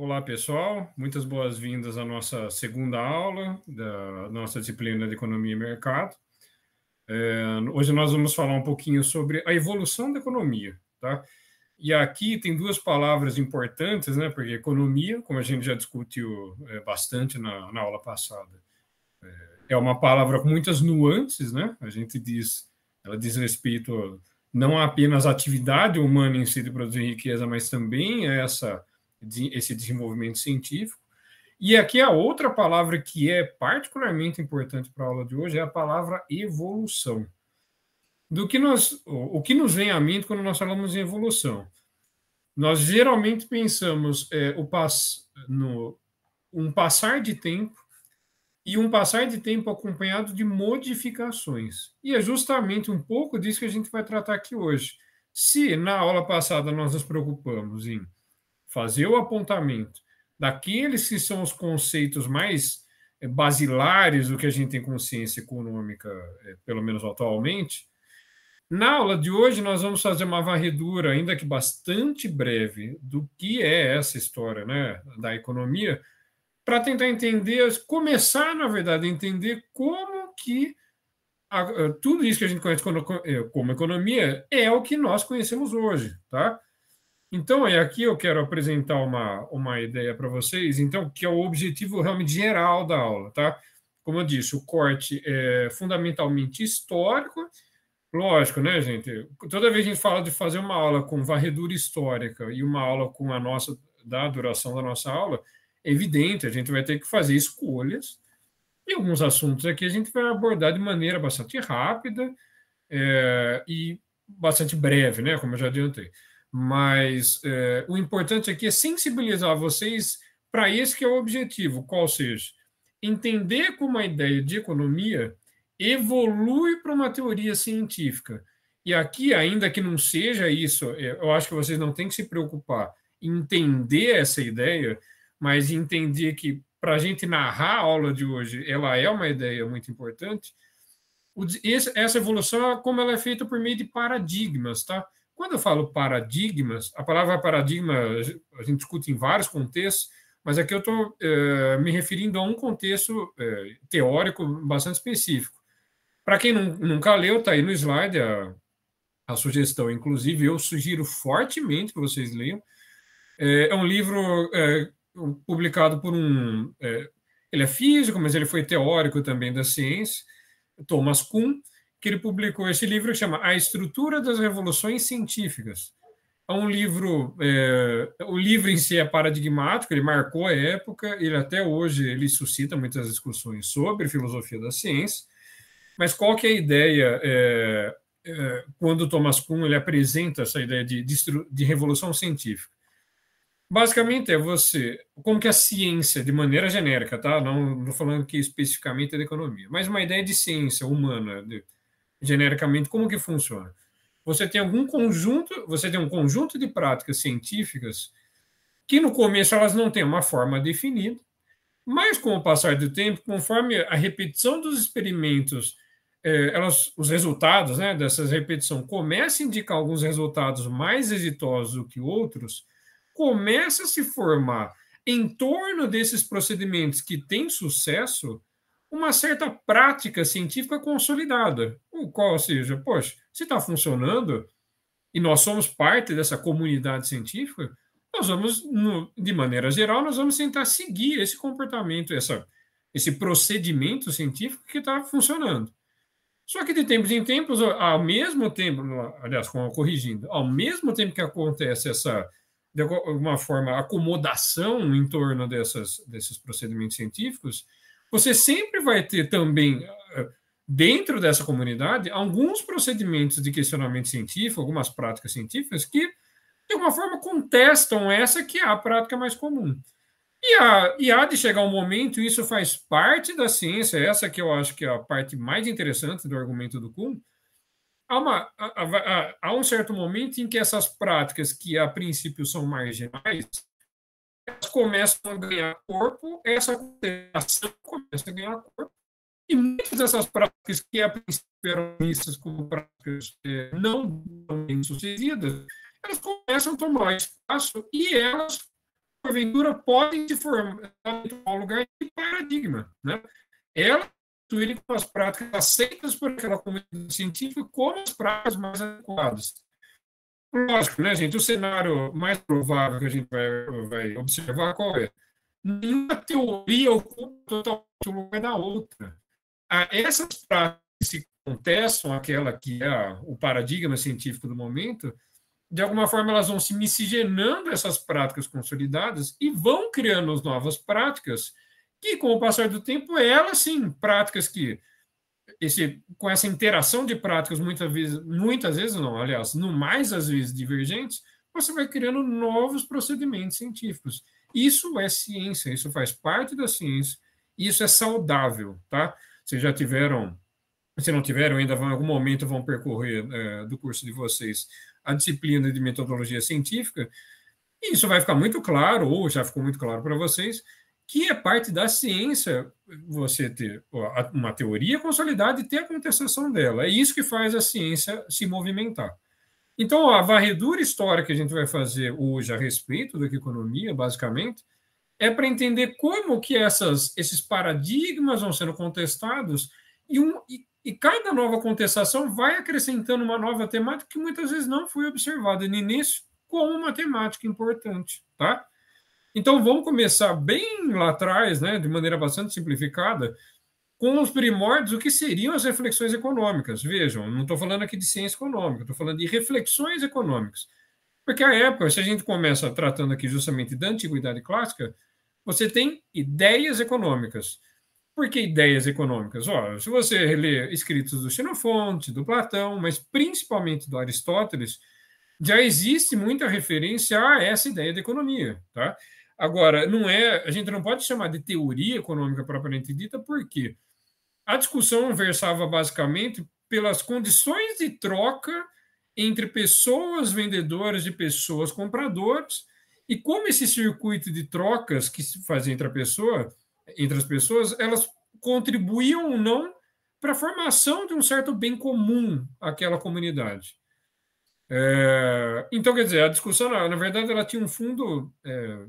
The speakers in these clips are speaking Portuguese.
Olá, pessoal. Muitas boas-vindas à nossa segunda aula da nossa disciplina de Economia e Mercado. É, hoje nós vamos falar um pouquinho sobre a evolução da economia, tá? E aqui tem duas palavras importantes, né? Porque economia, como a gente já discutiu é, bastante na, na, aula passada, é, é uma palavra com muitas nuances, né? A gente diz, ela diz respeito não apenas à atividade humana em si de produzir riqueza, mas também a essa esse desenvolvimento científico. E aqui a outra palavra que é particularmente importante para a aula de hoje é a palavra evolução. Do que nós, o que nos vem à mente quando nós falamos em evolução? Nós geralmente pensamos é, o pass, no, um passar de tempo e um passar de tempo acompanhado de modificações. E é justamente um pouco disso que a gente vai tratar aqui hoje. Se na aula passada nós nos preocupamos em fazer o apontamento daqueles que são os conceitos mais eh, basilares do que a gente tem consciência econômica, eh, pelo menos atualmente. Na aula de hoje, nós vamos fazer uma varredura, ainda que bastante breve, do que é essa história né, da economia, para tentar entender, começar, na verdade, a entender como que a, eh, tudo isso que a gente conhece como economia é o que nós conhecemos hoje. Tá? Então, é aqui eu quero apresentar uma, uma ideia para vocês, então, que é o objetivo realmente geral da aula, tá? Como eu disse, o corte é fundamentalmente histórico, lógico, né, gente? Toda vez que a gente fala de fazer uma aula com varredura histórica e uma aula com a nossa, da duração da nossa aula, é evidente, a gente vai ter que fazer escolhas, e alguns assuntos aqui a gente vai abordar de maneira bastante rápida é, e bastante breve, né, como eu já adiantei. Mas é, o importante aqui é sensibilizar vocês para esse que é o objetivo, qual seja, entender como a ideia de economia evolui para uma teoria científica. E aqui, ainda que não seja isso, é, eu acho que vocês não têm que se preocupar em entender essa ideia, mas entender que para a gente narrar a aula de hoje, ela é uma ideia muito importante. Essa evolução, é como ela é feita por meio de paradigmas, tá? Quando eu falo paradigmas, a palavra paradigma a gente discute em vários contextos, mas aqui eu estou eh, me referindo a um contexto eh, teórico bastante específico. Para quem não, nunca leu, está aí no slide a, a, sugestão. Inclusive, eu sugiro fortemente que vocês leiam. É, é um livro é, publicado por um. É, ele é físico, mas ele foi teórico também da ciência, Thomas Kuhn que ele publicou esse livro que chama A Estrutura das Revoluções Científicas. É um livro, é, o livro em si é paradigmático, ele marcou a época, ele até hoje ele suscita muitas discussões sobre filosofia da ciência, mas qual que é a ideia é, é, quando Thomas Kuhn ele apresenta essa ideia de, de, de revolução científica? Basicamente é você, como que a ciência, de maneira genérica, tá? Não, estou falando que especificamente é da economia, mas uma ideia de ciência humana, de, genericamente, como que funciona? Você tem algum conjunto, você tem um conjunto de práticas científicas que no começo elas não têm uma forma definida, mas com o passar do tempo, conforme a repetição dos experimentos, eh, elas, os resultados né, dessas repetição começam a indicar alguns resultados mais exitosos do que outros, começa a se formar em torno desses procedimentos que têm sucesso uma certa prática científica consolidada, o qual, ou seja, poxa, se está funcionando e nós somos parte dessa comunidade científica, nós vamos, de maneira geral, nós vamos tentar seguir esse comportamento, essa, esse procedimento científico que está funcionando. Só que de tempos em tempos, ao mesmo tempo, aliás, corrigindo, ao mesmo tempo que acontece essa, de alguma forma, acomodação em torno dessas, desses procedimentos científicos, você sempre vai ter também, eh, dentro dessa comunidade, alguns procedimentos de questionamento científico, algumas práticas científicas que, de alguma forma, contestam essa que é a prática mais comum. E há, e há de chegar um momento, isso faz parte da ciência, essa que eu acho que é a parte mais interessante do argumento do Kuhn, há, uma, há, há, há, um certo momento em que essas práticas que a princípio são marginais, elas começam a ganhar corpo, essa contaminação começa a ganhar corpo, e muitas dessas práticas que a princípio eram vistas como práticas é, não bem-sucedidas, elas começam a tomar espaço e elas, porventura, podem se formar um lugar de paradigma. Né? Elas constituírem com as práticas aceitas por aquela comunidade científica como as práticas mais adequadas. Lógico, né, gente? O cenário mais provável que a gente vai, vai observar qual é? Nenhuma teoria ocupa totalmente um lugar da outra. Ah, essas práticas que contestam, aquela que é o paradigma científico do momento, de alguma forma elas vão se miscigenando essas práticas consolidadas e vão criando as novas práticas que, com o passar do tempo, elas sim, práticas que esse, com essa interação de práticas, muitas vezes, muitas vezes não, aliás, no mais às vezes divergentes, você vai criando novos procedimentos científicos. Isso é ciência, isso faz parte da ciência, isso é saudável, tá? Vocês já tiveram, se não tiveram ainda, vão, em algum momento vão percorrer é, do curso de vocês a disciplina de metodologia científica, e isso vai ficar muito claro, ou já ficou muito claro para vocês, que é parte da ciência você ter uma teoria consolidada e ter a contestação dela. É isso que faz a ciência se movimentar. Então, a varredura histórica que a gente vai fazer hoje a respeito da economia, basicamente, é para entender como que essas, esses paradigmas vão sendo contestados e, um, e, e cada nova contestação vai acrescentando uma nova temática que muitas vezes não foi observada no início como uma temática importante, tá? Então vamos começar bem lá atrás, né, de maneira bastante simplificada, com os primórdios do que seriam as reflexões econômicas. Vejam, não estou falando aqui de ciência econômica, estou falando de reflexões econômicas. Porque a época, se a gente começa tratando aqui justamente da antiguidade clássica, você tem ideias econômicas. Por que ideias econômicas? Olha, se você ler escritos do Xenofonte, do Platão, mas principalmente do Aristóteles, já existe muita referência a essa ideia de economia. Tá? Agora, não é, a gente não pode chamar de teoria econômica propriamente dita, porque a discussão versava basicamente pelas condições de troca entre pessoas vendedoras e pessoas compradoras e como esse circuito de trocas que se fazia entre a pessoa, entre as pessoas, elas contribuíam ou não para a formação de um certo bem comum àquela comunidade. É, então, quer dizer, a discussão, na verdade, ela tinha um fundo é,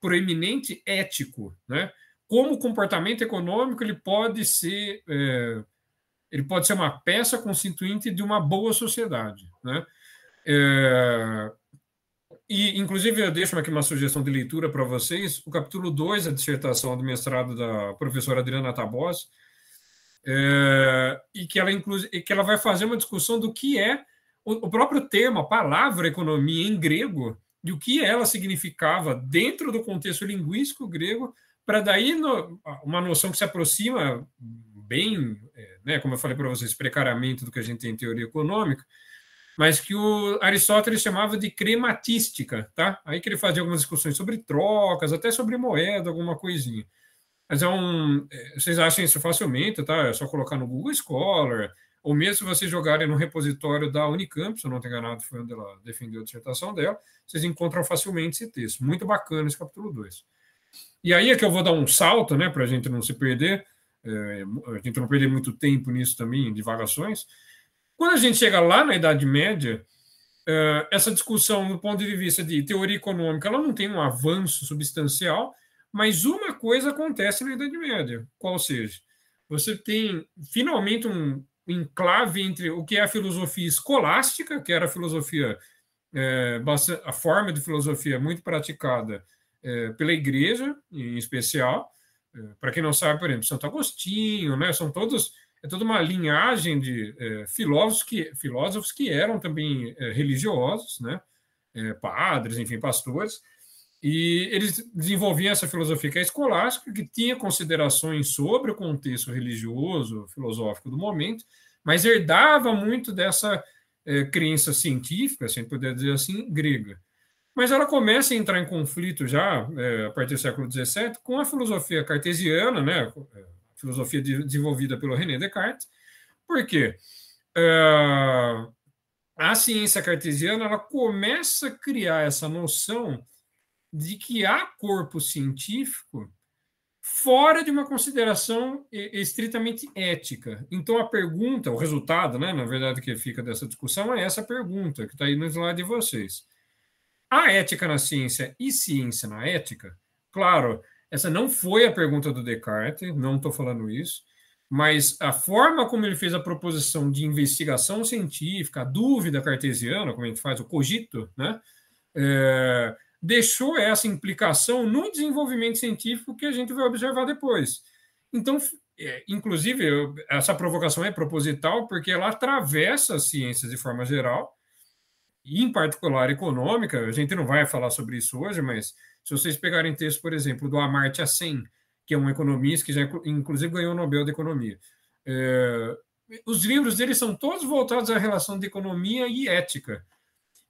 proeminente ético, né? Como o comportamento econômico ele pode ser é, ele pode ser uma peça constituinte de uma boa sociedade, né? É, e, inclusive, eu deixo aqui uma sugestão de leitura para vocês, o capítulo 2, da dissertação do mestrado da professora Adriana Tabos, é, e, que ela, e que ela vai fazer uma discussão do que é o, o próprio termo, a palavra economia em grego, e o que ela significava dentro do contexto linguístico grego, para daí no, uma noção que se aproxima bem, é, né, como eu falei para vocês, precariamente do que a gente tem em teoria econômica, mas que o Aristóteles chamava de crematística, tá? Aí que ele fazia algumas discussões sobre trocas, até sobre moeda, alguma coisinha. Mas é um, é, vocês acham isso facilmente, tá? É só colocar no Google Scholar, ou mesmo se vocês jogarem no repositório da Unicamp, se eu não estou enganado, foi onde ela defendeu a dissertação dela, vocês encontram facilmente esse texto. Muito bacana esse capítulo 2. E aí é que eu vou dar um salto, né, para a gente não se perder, é, a gente não perder muito tempo nisso também, em divagações. Quando a gente chega lá na Idade Média, é, essa discussão, do ponto de vista de teoria econômica, ela não tem um avanço substancial, mas uma coisa acontece na Idade Média, qual seja, você tem finalmente um enclave entre o que é a filosofia escolástica, que era a filosofia, é, a forma de filosofia muito praticada é, pela igreja, em especial. É, Para quem não sabe, por exemplo, Santo Agostinho, né, são todos, é toda uma linhagem de é, filósofos, que, filósofos que eram também é, religiosos, né, é, padres, enfim, pastores, e eles desenvolviam essa filosofia que é escolástica, que tinha considerações sobre o contexto religioso, filosófico do momento, mas herdava muito dessa é, crença científica, se a gente puder dizer assim, grega. Mas ela começa a entrar em conflito já, é, a partir do século XVII, com a filosofia cartesiana, né, a é, filosofia de, desenvolvida pelo René Descartes. porque É, a ciência cartesiana ela começa a criar essa noção de que há corpo científico fora de uma consideração estritamente ética. Então, a pergunta, o resultado, né, na verdade, que fica dessa discussão é essa pergunta que está aí no slide de vocês. há ética na ciência e ciência na ética? Claro, essa não foi a pergunta do Descartes, não estou falando isso, mas a forma como ele fez a proposição de investigação científica, a dúvida cartesiana, como a gente faz, o cogito, né? É deixou essa implicação no desenvolvimento científico que a gente vai observar depois. Então, é, inclusive, eu, essa provocação é proposital porque ela atravessa as ciências de forma geral, e em particular econômica. A gente não vai falar sobre isso hoje, mas se vocês pegarem texto, por exemplo, do Amartya Sen, que é um economista que já inclusive ganhou o Nobel de Economia. É, os livros dele são todos voltados à relação de economia e ética.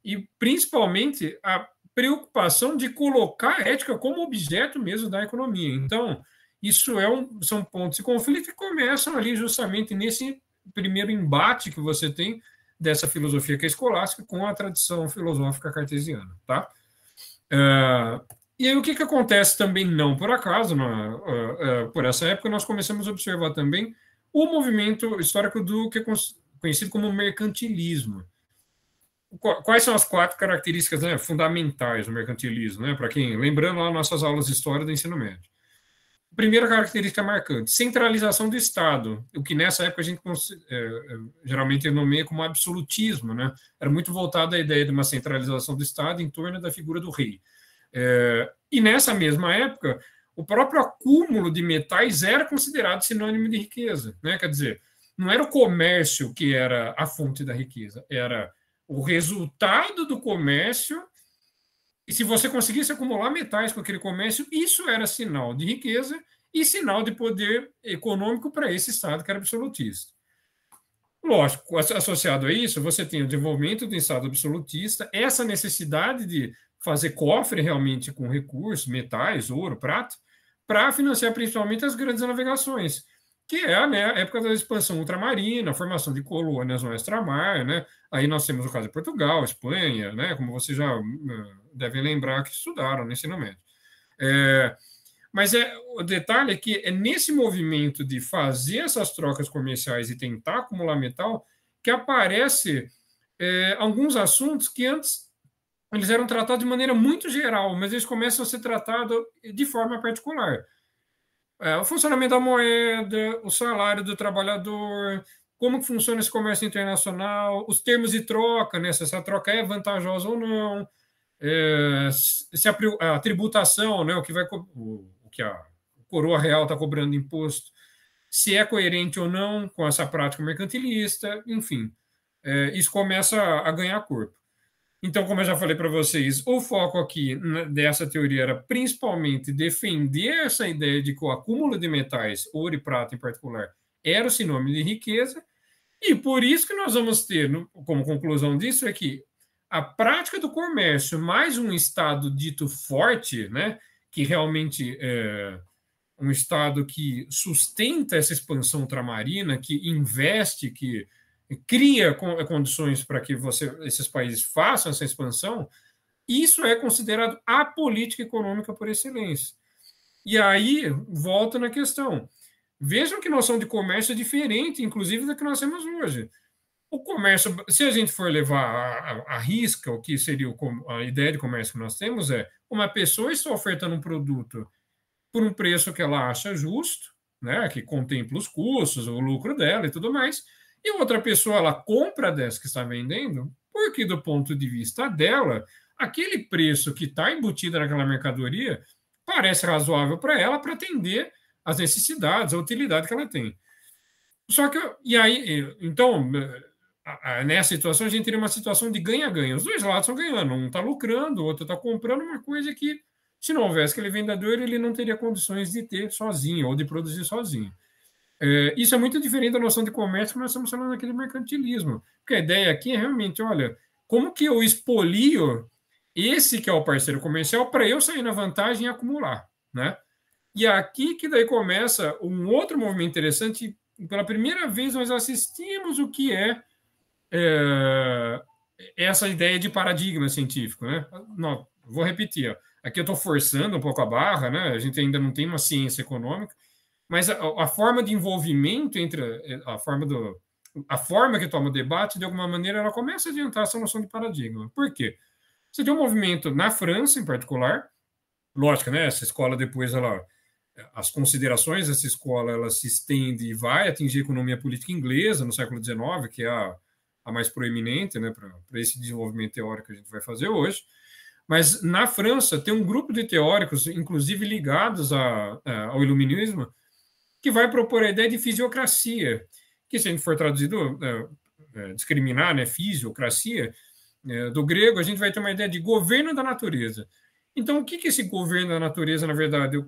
E principalmente a preocupação de colocar a ética como objeto mesmo da economia. Então, isso é um, são pontos de conflito que começam ali justamente nesse primeiro embate que você tem dessa filosofia que é escolástica com a tradição filosófica cartesiana, tá? Uh, e aí o que, que acontece também, não por acaso, uh, uh, por essa época, nós começamos a observar também o movimento histórico do que é conhecido como mercantilismo, quais são as quatro características né, fundamentais do mercantilismo, né, para quem, lembrando lá nossas aulas de história do ensino médio. Primeira característica marcante, centralização do Estado, o que nessa época a gente é, é, geralmente nomeia como absolutismo, né? era muito voltado à ideia de uma centralização do Estado em torno da figura do rei. É, e nessa mesma época, o próprio acúmulo de metais era considerado sinônimo de riqueza, né? quer dizer, não era o comércio que era a fonte da riqueza, era o resultado do comércio. E se você conseguisse acumular metais com aquele comércio, isso era sinal de riqueza e sinal de poder econômico para esse Estado que era absolutista. Lógico, associado a isso, você tem o desenvolvimento do Estado absolutista, essa necessidade de fazer cofre realmente com recursos, metais, ouro, prata, para financiar principalmente as grandes navegações que é né, a época da expansão ultramarina, a formação de colônias no extramar, né? Aí nós temos o caso de Portugal, Espanha, né? Como vocês já hum, devem lembrar que estudaram no ensino médio. É, mas é, o detalhe é que é nesse movimento de fazer essas trocas comerciais e tentar acumular metal que aparece é, alguns assuntos que antes eles eram tratados de maneira muito geral, mas eles começam a ser tratados de forma particular é, o funcionamento da moeda, o salário do trabalhador, como funciona esse comércio internacional, os termos de troca, né, se essa troca é vantajosa ou não, é, se a, a, tributação, né, o que vai o, o que a coroa real está cobrando imposto, se é coerente ou não com essa prática mercantilista, enfim, é, isso começa a ganhar corpo. Então, como eu já falei para vocês, o foco aqui dessa teoria era principalmente defender essa ideia de que o acúmulo de metais, ouro e prata em particular, era o sinônimo de riqueza, e por isso que nós vamos ter, como conclusão disso, é que a prática do comércio, mais um Estado dito forte, né, que realmente é um Estado que sustenta essa expansão ultramarina, que investe, que cria condições para que você, esses países façam essa expansão, isso é considerado a política econômica por excelência. E aí volta na questão. Vejam que noção de comércio é diferente, inclusive, da que nós temos hoje. O comércio, se a gente for levar a, a, a risca, o que seria o, a ideia de comércio que nós temos é uma pessoa está ofertando um produto por um preço que ela acha justo, né, que contempla os custos, o lucro dela e tudo mais, e outra pessoa ela compra dessa que está vendendo, porque do ponto de vista dela, aquele preço que está embutido naquela mercadoria parece razoável para ela para atender as necessidades, a utilidade que ela tem. Só que, e aí, então, nessa situação, a gente teria uma situação de ganha-ganha. Os dois lados estão ganhando. Um está lucrando, o outro está comprando uma coisa que, se não houvesse aquele vendedor, ele não teria condições de ter sozinho ou de produzir sozinho. É, isso é muito diferente da noção de comércio que nós estamos falando aqui de mercantilismo. Porque a ideia aqui é realmente, olha, como que eu expolio esse que é o parceiro comercial para eu sair na vantagem e acumular, né? E é aqui que daí começa um outro movimento interessante. Pela primeira vez nós assistimos o que é, é essa ideia de paradigma científico, né? Não, vou repetir. Ó. Aqui eu estou forçando um pouco a barra, né? A gente ainda não tem uma ciência econômica, mas a, a forma de envolvimento entre a, eh, a, forma do a forma que toma o debate, de alguma maneira, ela começa a adiantar essa noção de paradigma. Por quê? Você tem um movimento na França, em particular, lógico, né? Essa escola depois ela as considerações dessa escola ela se estende e vai atingir a economia política inglesa no século XIX, que é a, a mais proeminente né, para esse desenvolvimento teórico que a gente vai fazer hoje. Mas na França tem um grupo de teóricos, inclusive ligados a, a, ao iluminismo, que vai propor a ideia de fisiocracia, que se a gente for traduzido, é, é, discriminar, né, fisiocracia, é, do grego, a gente vai ter uma ideia de governo da natureza. Então, o que, que esse governo da natureza, na verdade, o,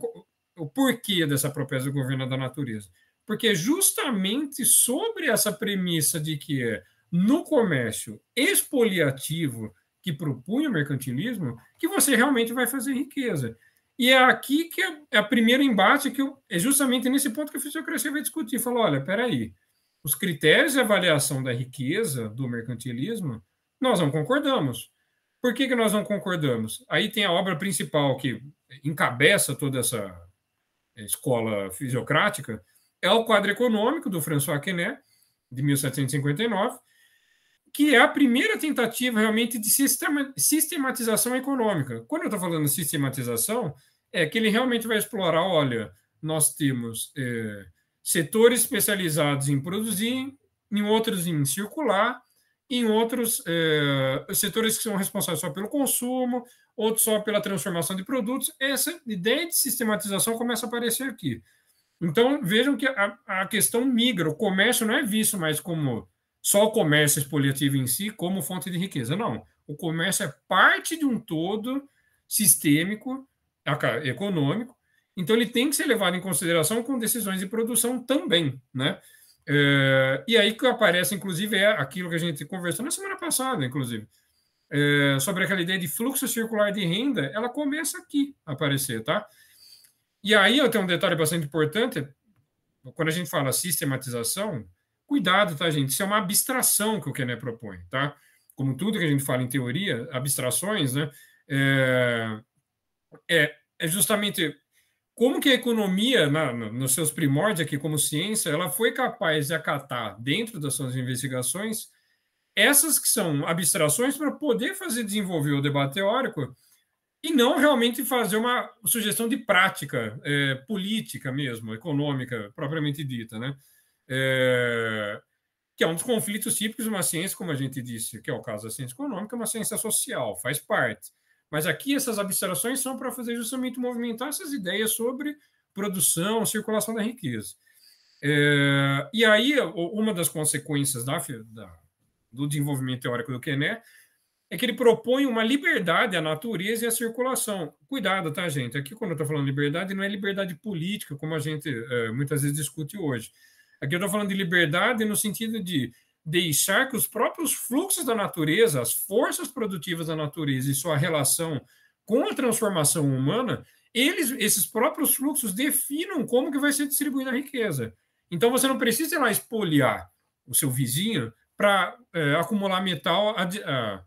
o porquê dessa proposta do governo da natureza? Porque é justamente sobre essa premissa de que é no comércio expoliativo que propunha o mercantilismo que você realmente vai fazer riqueza. E é aqui que é o primeiro embate que eu, é justamente nesse ponto que a fisiocracia vai discutir. Falou, olha, peraí, os critérios de avaliação da riqueza do mercantilismo, nós não concordamos. Por que, que nós não concordamos? Aí tem a obra principal que encabeça toda essa é, escola fisiocrática, é o quadro econômico do François Quesnay, de 1759, que é a primeira tentativa realmente de sistematização econômica. Quando eu estou falando sistematização, é que ele realmente vai explorar, olha, nós temos é, setores especializados em produzir, em outros em circular, em outros é, setores que são responsáveis só pelo consumo, outros só pela transformação de produtos. Essa ideia de sistematização começa a aparecer aqui. Então, vejam que a, a questão migra, o comércio não é visto mais como só o comércio expoliativo em si como fonte de riqueza. Não. O comércio é parte de um todo sistêmico econômico, então ele tem que ser levado em consideração com decisões de produção também, né? É, e aí que aparece, inclusive, é aquilo que a gente conversou na semana passada, inclusive, é, sobre aquela ideia de fluxo circular de renda, ela começa aqui a aparecer, tá? E aí eu tenho um detalhe bastante importante, quando a gente fala sistematização, cuidado, tá, gente? Isso é uma abstração que o Kenneth propõe, tá? Como tudo que a gente fala em teoria, abstrações, né? É, é é justamente como que a economia, na, nos seus primórdios aqui como ciência, ela foi capaz de acatar dentro das suas investigações essas que são abstrações para poder fazer desenvolver o debate teórico e não realmente fazer uma sugestão de prática é, política mesmo, econômica, propriamente dita, né? É, que é um dos conflitos típicos de uma ciência, como a gente disse, que é o caso da ciência econômica, é uma ciência social, faz parte. Mas aqui essas abstrações são para fazer justamente movimentar essas ideias sobre produção, circulação da riqueza. É, e aí, uma das consequências da, da, do desenvolvimento teórico do Quené é que ele propõe uma liberdade à natureza e à circulação. Cuidado, tá, gente? Aqui, quando eu estou falando liberdade, não é liberdade política, como a gente é, muitas vezes discute hoje. Aqui eu estou falando de liberdade no sentido de deixar que os próprios fluxos da natureza, as forças produtivas da natureza e sua relação com a transformação humana, eles, esses próprios fluxos definam como que vai ser distribuída a riqueza. Então você não precisa ir lá espoliar o seu vizinho para é, acumular metal, a, a,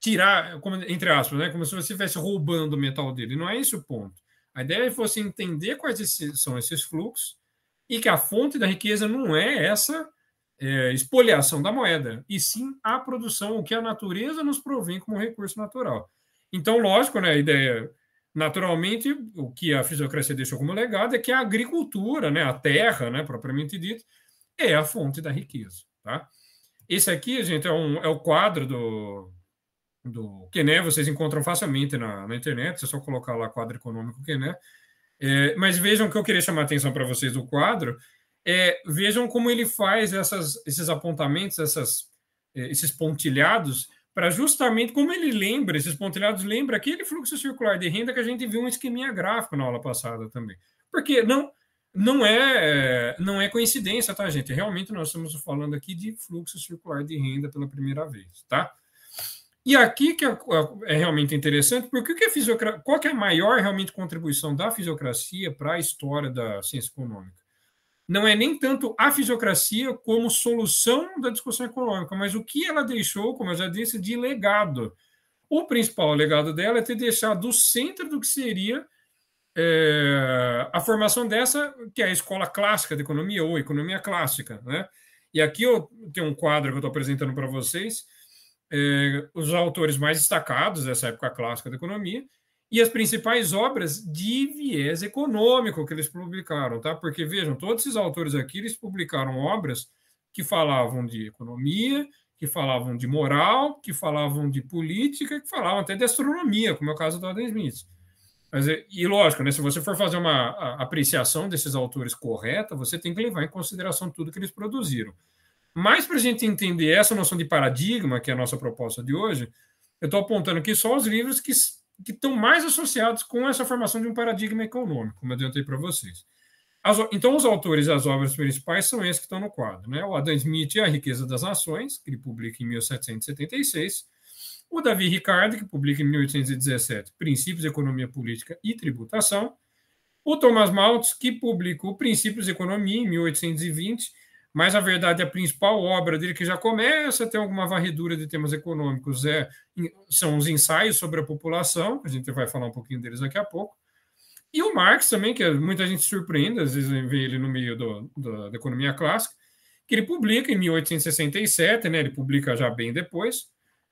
tirar, como, entre aspas, né, como se você estivesse roubando o metal dele. Não é esse o ponto. A ideia é você entender quais esses, são esses fluxos e que a fonte da riqueza não é essa é, espoliação da moeda, e sim a produção, o que a natureza nos provém como recurso natural. Então, lógico, né, a ideia, naturalmente, o que a fisiocracia deixou como legado é que a agricultura, né, a terra, né, propriamente dita, é a fonte da riqueza. Tá? Esse aqui, gente, é, um, é o quadro do, do Kené, vocês encontram facilmente na, na internet, é só colocar lá quadro econômico Kené. É, mas vejam que eu queria chamar a atenção para vocês do quadro, é, vejam como ele faz essas, esses apontamentos, essas, é, esses pontilhados, para justamente como ele lembra, esses pontilhados lembra aquele fluxo circular de renda que a gente viu um esqueminha gráfico na aula passada também. Porque não não é, é não é coincidência, tá, gente? Realmente nós estamos falando aqui de fluxo circular de renda pela primeira vez, tá? E aqui que é, é realmente interessante, porque o que é fisiocracia, qual que é a maior realmente contribuição da fisiocracia para a história da ciência econômica? não é nem tanto a fisiocracia como solução da discussão econômica, mas o que ela deixou, como eu já disse, de legado. O principal legado dela é ter deixado o centro do que seria é, a formação dessa, que é a escola clássica de economia, ou economia clássica. Né? E aqui eu tenho um quadro que eu estou apresentando para vocês, é, os autores mais destacados dessa época clássica da economia, e as principais obras de viés econômico que eles publicaram, tá? Porque vejam, todos esses autores aqui eles publicaram obras que falavam de economia, que falavam de moral, que falavam de política, que falavam até de astronomia, como é o caso do Adam Smith. Mas, eh, e lógico, né, se você for fazer uma apreciação desses autores correta, você tem que levar em consideração tudo que eles produziram. Mas para a gente entender essa noção de paradigma, que é a nossa proposta de hoje, eu estou apontando aqui só os livros que que estão mais associados com essa formação de um paradigma econômico, como eu adiantei para vocês. As, então, os autores as obras principais são esses que estão no quadro. Né? O Adam Smith e A Riqueza das Nações, que ele publica em 1776. O Davi Ricardo, que publica em 1817 Princípios de Economia Política e Tributação. O Thomas Maltz, que publicou Princípios de Economia em 1820 mas, a verdade, a principal obra dele, que já começa a ter alguma varredura de temas econômicos, é, são os ensaios sobre a população, a gente vai falar um pouquinho deles daqui a pouco. E o Marx também, que muita gente surpreende, às vezes vê ele no meio do, do, da economia clássica, que ele publica em 1867, né, ele publica já bem depois.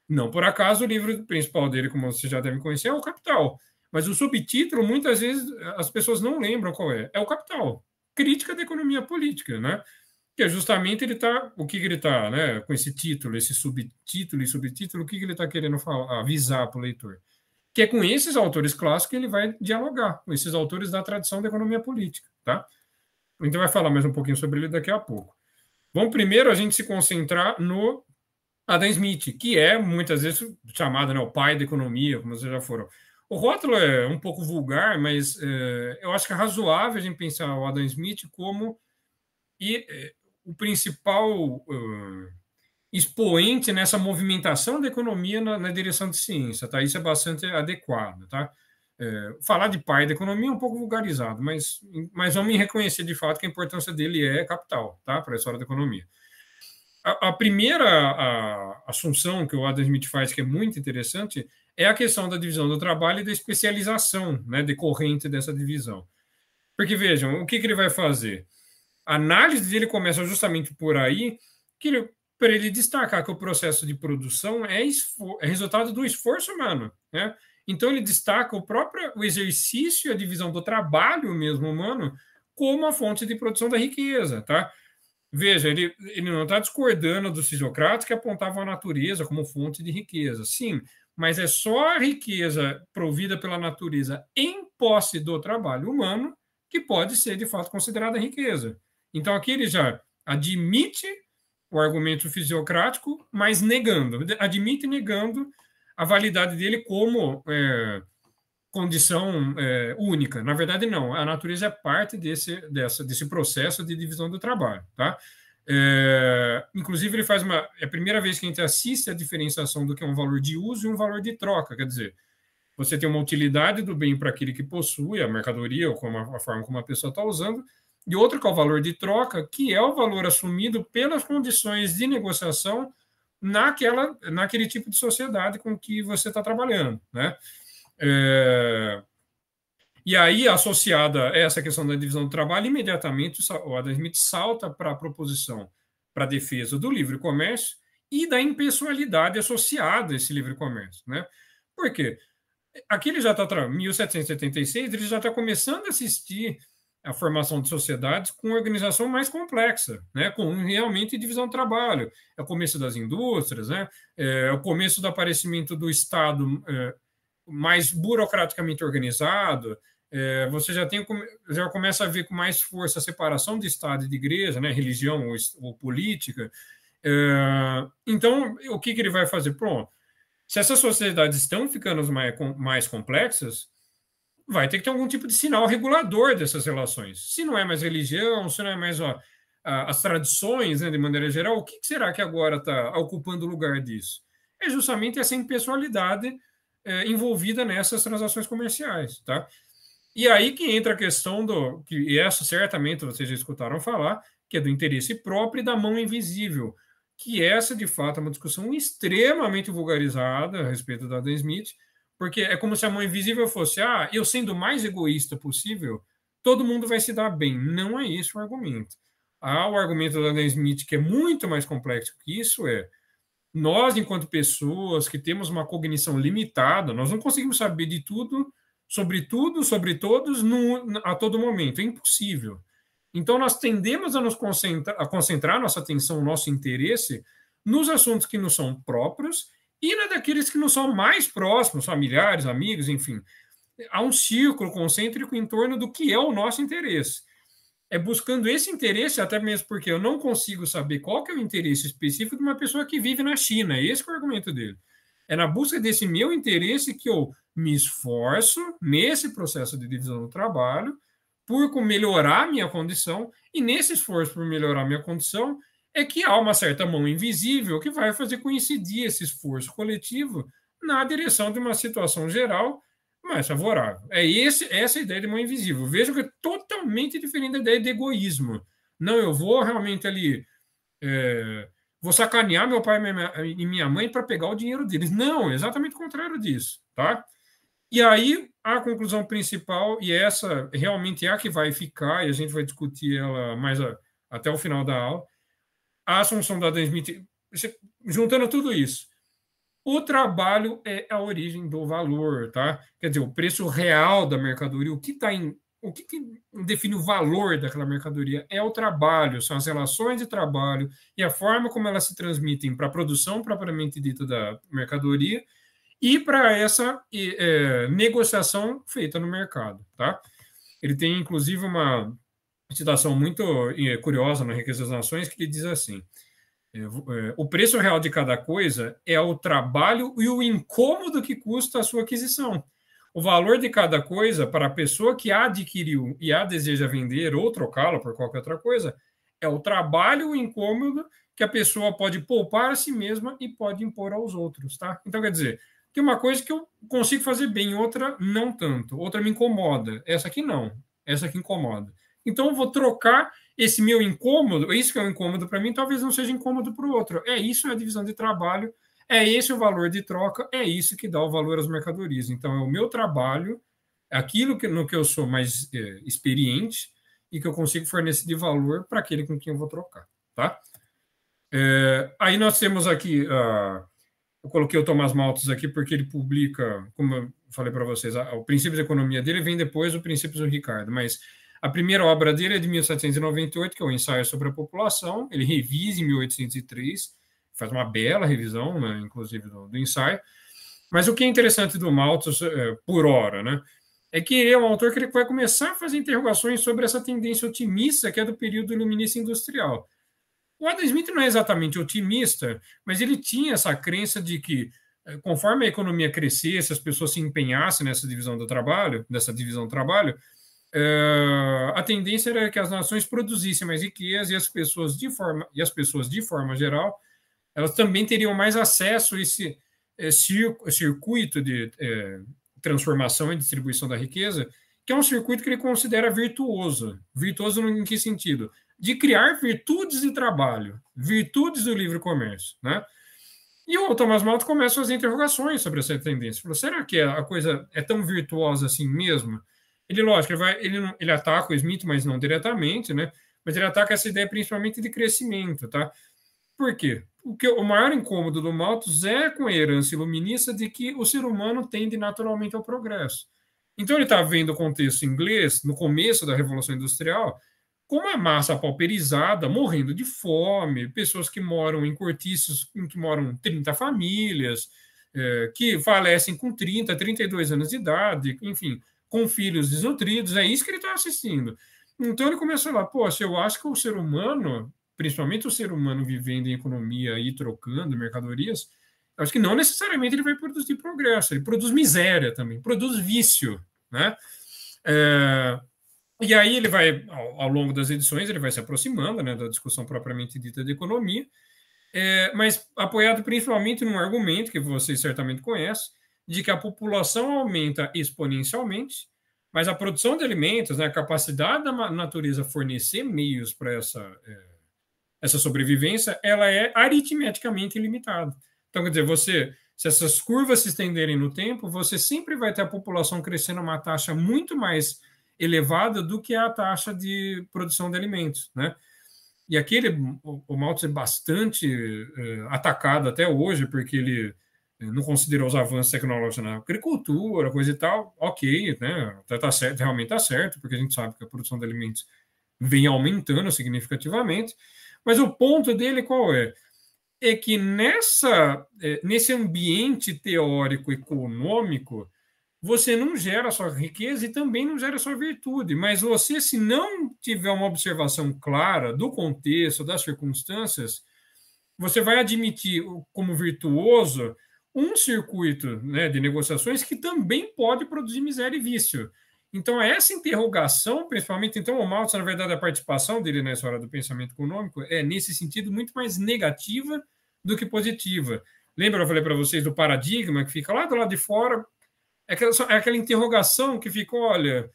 Não por acaso, o livro principal dele, como vocês já devem conhecer, é O Capital. Mas o subtítulo, muitas vezes, as pessoas não lembram qual é. É O Capital, Crítica da Economia Política, né? que é justamente ele tá o que, que ele está, né, com esse título, esse subtítulo e subtítulo, o que, que ele está querendo falar, avisar para o leitor, que é com esses autores clássicos que ele vai dialogar, com esses autores da tradição da economia política, tá? A gente vai falar mais um pouquinho sobre ele daqui a pouco. Vamos primeiro a gente se concentrar no Adam Smith, que é muitas vezes chamado né, o pai da economia, como vocês já foram. O rótulo é um pouco vulgar, mas é, eu acho que é razoável a gente pensar o Adam Smith como e eh, o principal uh, expoente nessa movimentação da economia na, na, direção de ciência, tá? Isso é bastante adequado, tá? É, falar de pai da economia é um pouco vulgarizado, mas, mas vamos reconhecer de fato que a importância dele é capital, tá? Para a história da economia. A, a primeira a, assunção que o Adam Smith faz, que é muito interessante, é a questão da divisão do trabalho e da especialização né, decorrente dessa divisão. Porque vejam, o que, que ele vai fazer? A análise dele começa justamente por aí, que ele, para ele destacar que o processo de produção é, é resultado do esforço humano. Né? Então ele destaca o próprio o exercício, a divisão do trabalho mesmo humano, como a fonte de produção da riqueza, tá? Veja, ele, ele não está discordando dos fisiocratas que apontavam a natureza como fonte de riqueza. Sim, mas é só a riqueza provida pela natureza em posse do trabalho humano que pode ser, de fato, considerada riqueza. Então aqui ele já admite o argumento fisiocrático, mas negando, admite negando a validade dele como é, condição é, única. Na verdade, não. A natureza é parte desse, dessa, desse processo de divisão do trabalho. Tá? É, inclusive, ele faz uma. É a primeira vez que a gente assiste a diferenciação do que é um valor de uso e um valor de troca. Quer dizer, você tem uma utilidade do bem para aquele que possui a mercadoria ou como a, a forma como a pessoa está usando, e outro que é o valor de troca, que é o valor assumido pelas condições de negociação naquela, naquele tipo de sociedade com que você está trabalhando. Né? É... E aí, associada a essa questão da divisão do trabalho, imediatamente o Adam Smith salta para a proposição para a defesa do livre comércio e da impessoalidade associada a esse livre comércio. Né? Por quê? Aqui ele já está, 1776, ele já está começando a assistir a formação de sociedades com organização mais complexa, né? com realmente divisão de trabalho. É o começo das indústrias, né? é, é o começo do aparecimento do Estado é, mais burocraticamente organizado. É, você já, tem, já começa a ver com mais força a separação de Estado e de igreja, né? religião ou, ou política. É, então, o que, que ele vai fazer? Pronto, se essas sociedades estão ficando mais, mais complexas, vai ter que ter algum tipo de sinal regulador dessas relações. Se não é mais religião, se não é mais ó, as tradições, né, de maneira geral, o que será que agora está ocupando o lugar disso? É justamente essa impessoalidade é, envolvida nessas transações comerciais, tá? E aí que entra a questão do que e essa certamente vocês já escutaram falar, que é do interesse próprio e da mão invisível, que essa de fato é uma discussão extremamente vulgarizada a respeito da Adam Smith, porque é como se a mão invisível fosse: ah, eu sendo o mais egoísta possível, todo mundo vai se dar bem. Não é esse o argumento. Ah, o argumento da Adam Smith, que é muito mais complexo que isso, é nós, enquanto pessoas que temos uma cognição limitada, nós não conseguimos saber de tudo, sobre tudo, sobre todos, no, a todo momento. É impossível. Então, nós tendemos a nos concentrar, a concentrar nossa atenção, nosso interesse nos assuntos que nos são próprios e na é daqueles que não são mais próximos, familiares, amigos, enfim. Há um círculo concêntrico em torno do que é o nosso interesse. É buscando esse interesse, até mesmo porque eu não consigo saber qual que é o interesse específico de uma pessoa que vive na China. Esse é o argumento dele. É na busca desse meu interesse que eu me esforço nesse processo de divisão do trabalho por melhorar minha condição, e nesse esforço por melhorar minha condição, é que há uma certa mão invisível que vai fazer coincidir esse esforço coletivo na direção de uma situação geral mais favorável. É esse, essa ideia de mão invisível. Vejo que é totalmente diferente da ideia de egoísmo. Não, eu vou realmente ali. É, vou sacanear meu pai e minha mãe para pegar o dinheiro deles. Não, é exatamente o contrário disso. Tá? E aí, a conclusão principal, e essa realmente é a que vai ficar, e a gente vai discutir ela mais a, até o final da aula, a assunção da Dan Smith, juntando tudo isso, o trabalho é a origem do valor, tá? Quer dizer, o preço real da mercadoria, o que está em. O que, que, define o valor daquela mercadoria é o trabalho, são as relações de trabalho e a forma como elas se transmitem para a produção propriamente dita da mercadoria e para essa é, negociação feita no mercado, tá? Ele tem inclusive uma citação muito é curiosa no Riqueza das Nações, que ele diz assim: é, é, o preço real de cada coisa é o trabalho e o incômodo que custa a sua aquisição. O valor de cada coisa para a pessoa que a adquiriu e a deseja vender ou trocá-la por qualquer outra coisa é o trabalho e o incômodo que a pessoa pode poupar a si mesma e pode impor aos outros, tá? Então quer dizer, tem uma coisa que eu consigo fazer bem, outra não tanto, outra me incomoda, essa aqui não, essa aqui incomoda. Então eu vou trocar esse meu incômodo, isso que é um incômodo para mim, talvez não seja incômodo para o outro. É isso a divisão de trabalho, é esse o valor de troca, é isso que dá o valor às mercadorias. Então é o meu trabalho, é aquilo que, no que eu sou mais é, experiente e que eu consigo fornecer de valor para aquele com quem eu vou trocar, tá? É, aí nós temos aqui, uh, eu coloquei o Tomás Maltes aqui porque ele publica, como eu falei para vocês, a, a, o princípio da economia dele vem depois do princípio do Ricardo, mas a primeira obra dele é de 1798, que é o Ensaio sobre a População. Ele revisa em 1803, faz uma bela revisão, né, inclusive, do, do, ensaio. Mas o que é interessante do Malthus, é, por hora, né, é que ele é um autor que ele vai começar a fazer interrogações sobre essa tendência otimista que é do período iluminista industrial. O Adam Smith não é exatamente otimista, mas ele tinha essa crença de que, é, conforme a economia crescesse, as pessoas se empenhassem nessa divisão do trabalho, nessa divisão do trabalho, é, a tendência era que as nações produzissem mais riqueza e as pessoas de forma e as pessoas de forma geral elas também teriam mais acesso a esse, circuito de é, transformação e distribuição da riqueza que é um circuito que ele considera virtuoso virtuoso em que sentido de criar virtudes de trabalho virtudes do livre comércio né e o Thomas Malthus começa a fazer interrogações sobre essa tendência. Falou, será que a coisa é tão virtuosa assim mesmo? Ele, lógico, ele, vai, ele, ele ataca o Smith, mas não diretamente, né? Mas ele ataca essa ideia principalmente de crescimento, tá? Por quê? O, que, o maior incômodo do Malthus é com a herança iluminista de que o ser humano tende naturalmente ao progresso. Então ele está vendo o contexto inglês, no começo da Revolução Industrial, com uma massa pauperizada, morrendo de fome, pessoas que moram em cortiços em que moram 30 famílias, é, que falecem com 30, 32 anos de idade, enfim, com filhos desnutridos, é isso que ele está assistindo. Então ele começou lá, poxa, eu acho que o ser humano, principalmente o ser humano vivendo em economia e trocando mercadorias, eu acho que não necessariamente ele vai produzir progresso, ele produz miséria também, produz vício, né? É, e aí ele vai, ao, longo das edições, ele vai se aproximando né, da discussão propriamente dita de economia, é, mas apoiado principalmente num argumento que vocês certamente conhecem, de que a população aumenta exponencialmente, mas a produção de alimentos, né, a capacidade da natureza fornecer meios para essa, é, essa sobrevivência, ela é aritmeticamente limitada. Então, quer dizer, você, se essas curvas se estenderem no tempo, você sempre vai ter a população crescendo a uma taxa muito mais elevada do que a taxa de produção de alimentos, né? E aquele o, o Maltz é bastante é, atacado até hoje, porque ele não considerou os avanços tecnológicos na né? agricultura, coisa e tal, ok, né? Até tá certo, realmente está certo, porque a gente sabe que a produção de alimentos vem aumentando significativamente. Mas o ponto dele qual é? É que nessa, é, nesse ambiente teórico econômico, você não gera só riqueza e também não gera só virtude. Mas você, se não tiver uma observação clara do contexto, das circunstâncias, você vai admitir como virtuoso um circuito né, de negociações que também pode produzir miséria e vício. Então, é essa interrogação, principalmente, então, o Maltz, na verdade, a participação dele nessa hora do pensamento econômico é, nesse sentido, muito mais negativa do que positiva. Lembra, eu falei para vocês do paradigma que fica lá do lado de fora, é aquela, é aquela interrogação que fica, olha,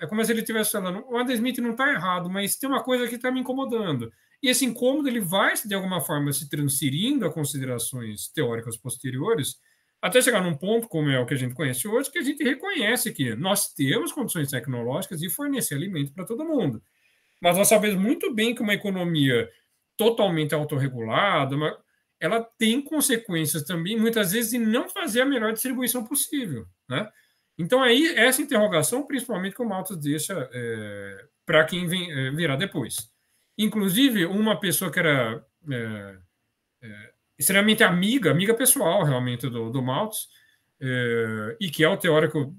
é como se ele estivesse falando, o Adam Smith não está errado, mas tem uma coisa que está me incomodando. E esse incômodo ele vai, de alguma forma, se transferindo a considerações teóricas posteriores, até chegar num ponto, como é o que a gente conhece hoje, que a gente reconhece que nós temos condições tecnológicas de fornecer alimento para todo mundo. Mas nós sabemos muito bem que uma economia totalmente autorregulada, uma, ela tem consequências também, muitas vezes, de não fazer a melhor distribuição possível. Né? Então, aí, essa interrogação, principalmente, que o Maltas deixa é, para quem vem, é, virá depois. Inclusive, uma pessoa que era é, é, extremamente amiga, amiga pessoal realmente do, do Maltz, é, e que é o teórico,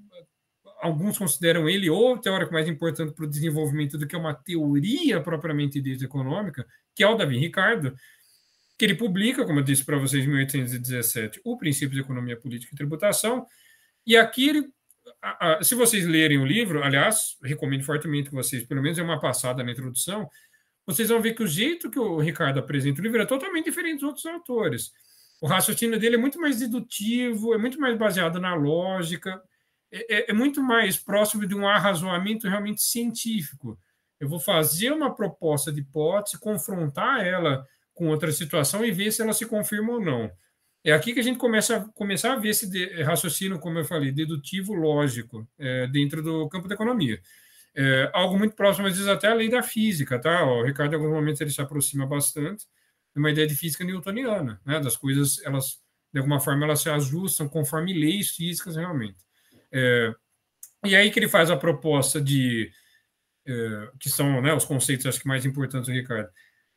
alguns consideram ele o teórico mais importante para o desenvolvimento do que uma teoria propriamente dita econômica, que é o Davi Ricardo, que ele publica, como eu disse para vocês, em 1817, o Princípio de Economia Política e Tributação, e aqui ele se vocês lerem o livro, aliás, recomendo fortemente que vocês, pelo menos é uma passada na introdução, vocês vão ver que o jeito que o Ricardo apresenta o livro é totalmente diferente dos outros autores. O raciocínio dele é muito mais dedutivo, é muito mais baseado na lógica, é, é, é muito mais próximo de um arrazoamento realmente científico. Eu vou fazer uma proposta de hipótese, confrontar ela com outra situação e ver se ela se confirma ou não. É aqui que a gente começa a, começar a ver esse de, raciocínio, como eu falei, dedutivo lógico, é, dentro do campo da economia. É, algo muito próximo, às vezes, até à lei da física, tá? O Ricardo, em alguns momentos, ele se aproxima bastante de uma ideia de física newtoniana, né? Das coisas, elas, de alguma forma, elas se ajustam conforme leis físicas, realmente. É, e aí que ele faz a proposta de, é, que são né, os conceitos, acho que mais importantes do Ricardo,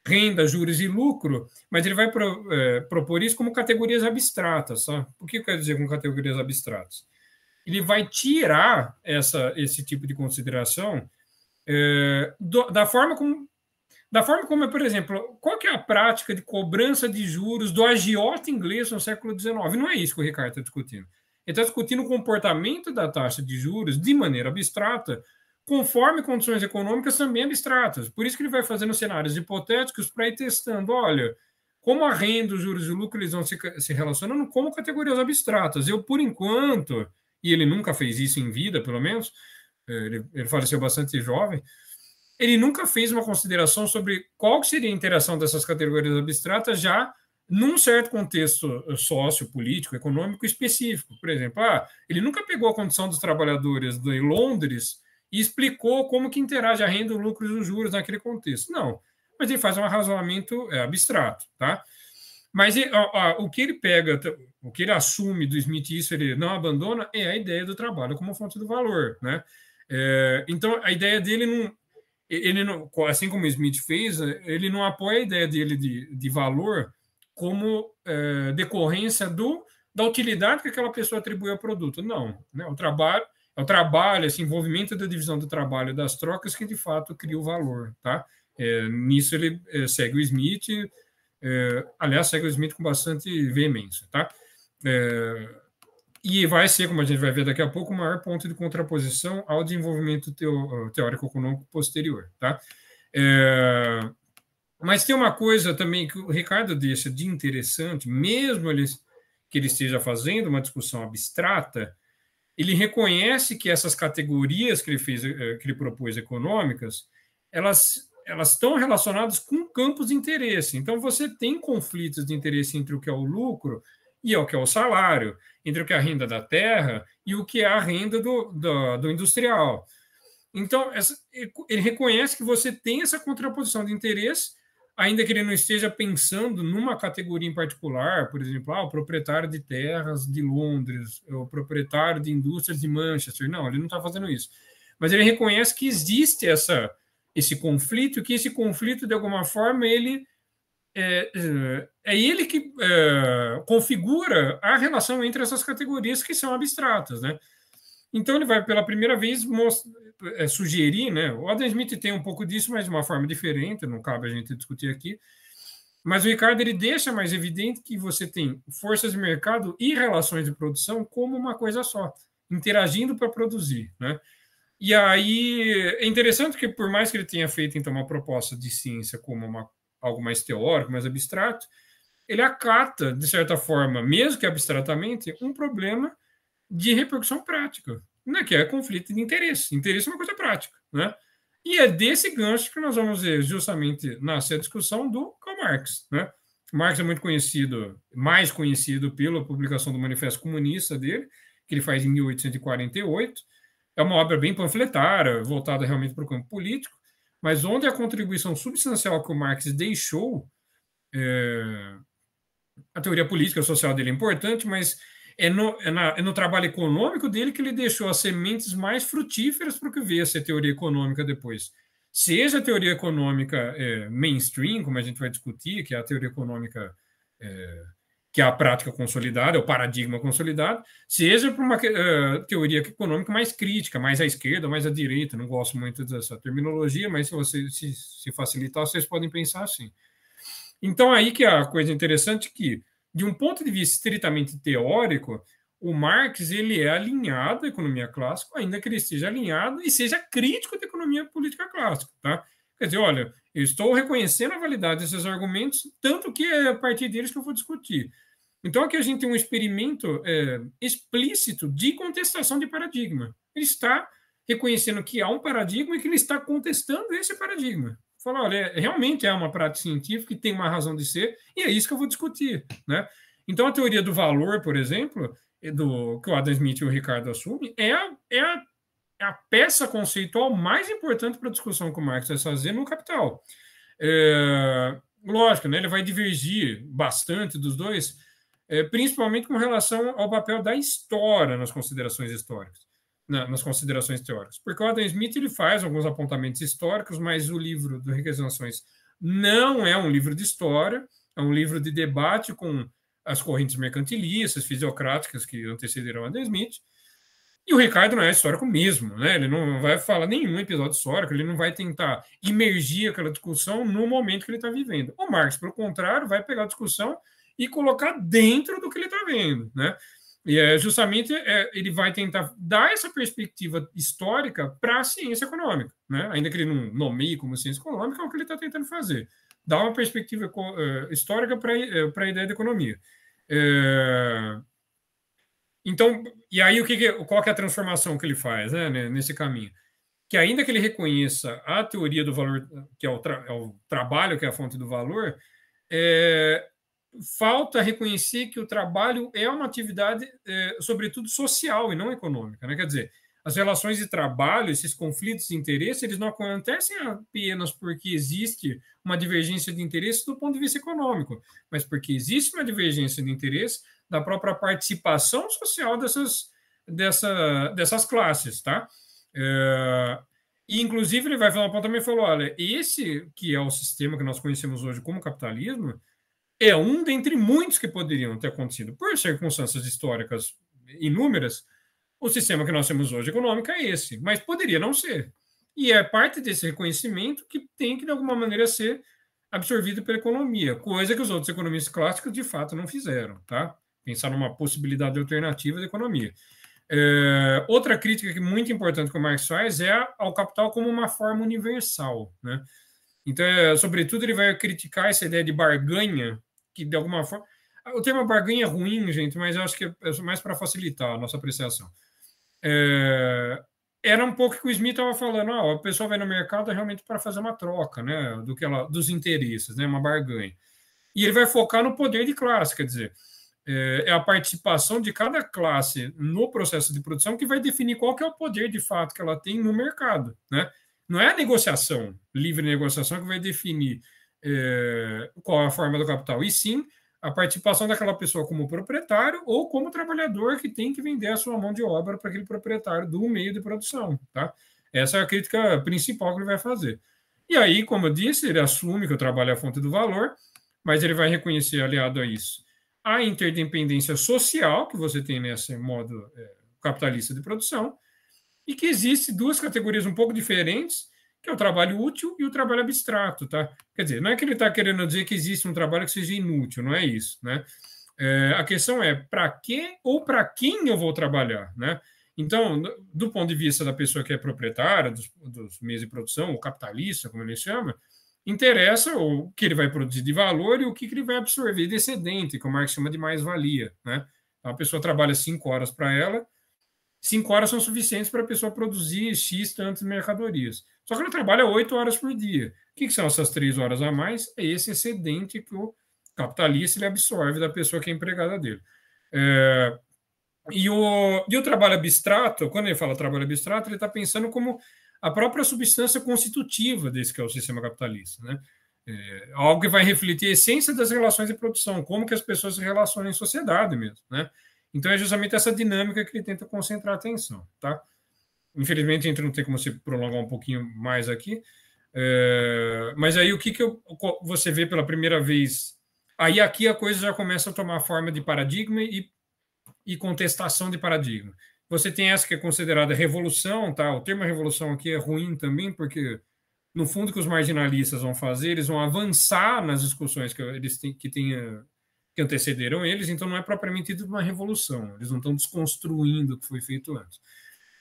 renda, juros e lucro, mas ele vai pro, é, propor isso como categorias abstratas, sabe? O que eu quero dizer com categorias abstratas? ele vai tirar essa, esse tipo de consideração é, do, da forma como da forma como, por exemplo, qual que é a prática de cobrança de juros do agiota inglês no século XIX? Não é isso que o Ricardo está discutindo. Ele está discutindo o comportamento da taxa de juros de maneira abstrata, conforme condições econômicas também abstratas. Por isso que ele vai fazendo cenários hipotéticos para ir testando, olha, como a renda, os juros e o lucro eles vão se, se relacionando como categorias abstratas. Eu, por enquanto, e ele nunca fez isso em vida, pelo menos, é, ele, ele faleceu bastante jovem, ele nunca fez uma consideração sobre qual seria a interação dessas categorias abstratas já num certo contexto eh, sociopolítico, econômico específico. Por exemplo, ah, ele nunca pegou a condição dos trabalhadores de Londres e explicou como que interage a renda, o lucro e os juros naquele contexto. Não, mas ele faz um razoamento é, eh, abstrato, tá? Mas ó, ó, o que ele pega, o que ele assume do Smith e isso ele não abandona é a ideia do trabalho como fonte do valor, né? É, então a ideia dele não, ele não, assim como o Smith fez, né, ele não apoia a ideia dele de, de valor como é, decorrência do da utilidade que aquela pessoa atribui ao produto. Não, né? O trabalho é o trabalho, esse envolvimento da divisão do trabalho das trocas que de fato cria o valor, tá? É, nisso ele é, segue o Smith é, aliás, segue o Smith com bastante veemência, tá? É, e vai ser, como a gente vai ver daqui a pouco, o maior ponto de contraposição ao desenvolvimento teo, teórico econômico posterior, tá? É, mas tem uma coisa também que o Ricardo deixa de interessante, mesmo ele, que ele esteja fazendo uma discussão abstrata, ele reconhece que essas categorias que ele fez, é, que ele propôs econômicas, elas elas estão relacionadas com campos de interesse. Então, você tem conflitos de interesse entre o que é o lucro e o que é o salário, entre o que é a renda da terra e o que é a renda do, do, do industrial. Então, essa, ele reconhece que você tem essa contraposição de interesse, ainda que ele não esteja pensando numa categoria em particular, por exemplo, ah, o proprietário de terras de Londres, o proprietário de indústrias de Manchester. Não, ele não está fazendo isso. Mas ele reconhece que existe essa esse conflito, que esse conflito, de alguma forma, ele é, é, é ele que é, configura a relação entre essas categorias que são abstratas, né? Então ele vai pela primeira vez é, sugerir, né? O Adam Smith tem um pouco disso, mas de uma forma diferente, não cabe a gente discutir aqui. Mas o Ricardo ele deixa mais evidente que você tem forças de mercado e relações de produção como uma coisa só, interagindo para produzir, né? E aí é interessante que, por mais que ele tenha feito então uma proposta de ciência como uma, algo mais teórico, mais abstrato, ele acata, de certa forma, mesmo que abstratamente, um problema de repercussão prática, né, que é conflito de interesse. Interesse é uma coisa prática. Né? E é desse gancho que nós vamos ver justamente nascer a discussão do Karl Marx. Né? Marx é muito conhecido, mais conhecido pela publicação do Manifesto Comunista dele, que ele faz em 1848 é uma obra bem panfletária, voltada realmente para o campo político, mas onde a contribuição substancial que o Marx deixou, é, a teoria política social dele é importante, mas é no, é, na, é no, trabalho econômico dele que ele deixou as sementes mais frutíferas para o que veio a ser teoria econômica depois. Seja a teoria econômica é, mainstream, como a gente vai discutir, que é a teoria econômica é, que é a prática consolidada, é o paradigma consolidado, seja para uma uh, teoria econômica mais crítica, mais à esquerda, mais à direita. Não gosto muito dessa terminologia, mas se você se, se facilitar, vocês podem pensar assim. Então, aí que é a coisa interessante que, de um ponto de vista estritamente teórico, o Marx ele é alinhado à economia clássica, ainda que ele esteja alinhado e seja crítico da economia política clássica, tá? Quer dizer, olha, eu estou reconhecendo a validade desses argumentos, tanto que é a partir deles que eu vou discutir. Então, aqui a gente tem um experimento é, explícito de contestação de paradigma. Ele está reconhecendo que há um paradigma e que ele está contestando esse paradigma. Fala, olha, é, realmente é uma prática científica que tem uma razão de ser, e é isso que eu vou discutir. Né? Então, a teoria do valor, por exemplo, é do que o Adam Smith e o Ricardo assumem, é a, é a, é a peça conceitual mais importante para a discussão que o Marx vai fazer no Capital. É, lógico, né, ele vai divergir bastante dos dois, é, principalmente com relação ao papel da história nas considerações históricas, na, nas considerações teóricas. Porque o Adam Smith ele faz alguns apontamentos históricos, mas o livro do Riqueza Nações não é um livro de história, é um livro de debate com as correntes mercantilistas, fisiocráticas que antecederam a Adam Smith. E o Ricardo não é histórico mesmo, né? Ele não vai falar nenhum episódio histórico, ele não vai tentar imergir aquela discussão no momento que ele está vivendo. O Marx, pelo contrário, vai pegar a discussão e colocar dentro do que ele está vendo, né? E é justamente é, ele vai tentar dar essa perspectiva histórica para a ciência econômica, né? Ainda que ele não nomeie como ciência econômica, é o que ele está tentando fazer, dar uma perspectiva é, histórica para é, a ideia da economia. É, então, e aí o que, que qual que é a transformação que ele faz né, né, nesse caminho? Que ainda que ele reconheça a teoria do valor, que é o, tra é o trabalho que é a fonte do valor, é, falta reconhecer que o trabalho é uma atividade, é, sobretudo social e não econômica. Né? Quer dizer, as relações de trabalho, esses conflitos de interesse, eles não acontecem apenas porque existe uma divergência de interesse do ponto de vista econômico, mas porque existe uma divergência de interesse da própria participação social dessas, dessa, dessas classes. Tá? É, e, inclusive, ele vai falar, também falou, olha, esse que é o sistema que nós conhecemos hoje como capitalismo, é um dentre muitos que poderiam ter acontecido por circunstâncias históricas inúmeras. O sistema que nós temos hoje econômico é esse, mas poderia não ser. E é parte desse reconhecimento que tem que, de alguma maneira, ser absorvido pela economia, coisa que os outros economistas clássicos de fato não fizeram, tá? Pensar numa possibilidade alternativa da economia. É, outra crítica que é muito importante que o Marx faz é ao capital como uma forma universal, né? Então, é, sobretudo, ele vai criticar essa ideia de barganha que de alguma forma. O termo barganha é ruim, gente, mas eu acho que é, é mais para facilitar a nossa apreciação. É... Era um pouco que o Smith estava falando, a pessoa vai no mercado realmente para fazer uma troca, né, do que ela, dos interesses, né, uma barganha. E ele vai focar no poder de classe, quer dizer, é, é a participação de cada classe no processo de produção que vai definir qual que é o poder de fato que ela tem no mercado, né? Não é a negociação, livre negociação que vai definir é, qual é a forma do capital, e sim a participação daquela pessoa como proprietário ou como trabalhador que tem que vender a sua mão de obra para aquele proprietário do meio de produção. Tá? Essa é a crítica principal que ele vai fazer. E aí, como eu disse, ele assume que o trabalho é a fonte do valor, mas ele vai reconhecer, aliado a isso, a interdependência social que você tem nesse modo é, capitalista de produção, e que existe duas categorias um pouco diferentes que é o trabalho útil e o trabalho abstrato, tá? Quer dizer, não é que ele está querendo dizer que existe um trabalho que seja inútil, não é isso, né? É, a questão é para que ou para quem eu vou trabalhar, né? Então, do ponto de vista da pessoa que é proprietária dos, dos meios de produção, o capitalista, como ele chama, interessa o que ele vai produzir de valor e o que, que ele vai absorver de excedente, que o Marx chama de mais-valia. Né? Então, a pessoa trabalha cinco horas para ela, cinco horas são suficientes para a pessoa produzir X tantas mercadorias. Só que ela trabalha oito horas por dia. O que, que, são essas três horas a mais? É esse excedente que o capitalista ele absorve da pessoa que é empregada dele. É, e, o, e o trabalho abstrato, quando ele fala trabalho abstrato, ele está pensando como a própria substância constitutiva desse que é o sistema capitalista, né? É, algo que vai refletir a essência das relações de produção, como que as pessoas se relacionam em sociedade mesmo, né? Então é justamente essa dinâmica que ele tenta concentrar a atenção, tá? Infelizmente, a gente não tem como se prolongar um pouquinho mais aqui. É, mas aí o que, que eu, você vê pela primeira vez? Aí aqui a coisa já começa a tomar forma de paradigma e, e contestação de paradigma. Você tem essa que é considerada revolução, tá? O termo revolução aqui é ruim também, porque no fundo o que os marginalistas vão fazer, eles vão avançar nas discussões que eles têm, que tenha que antecederam eles, então não é propriamente uma revolução, eles não estão desconstruindo o que foi feito antes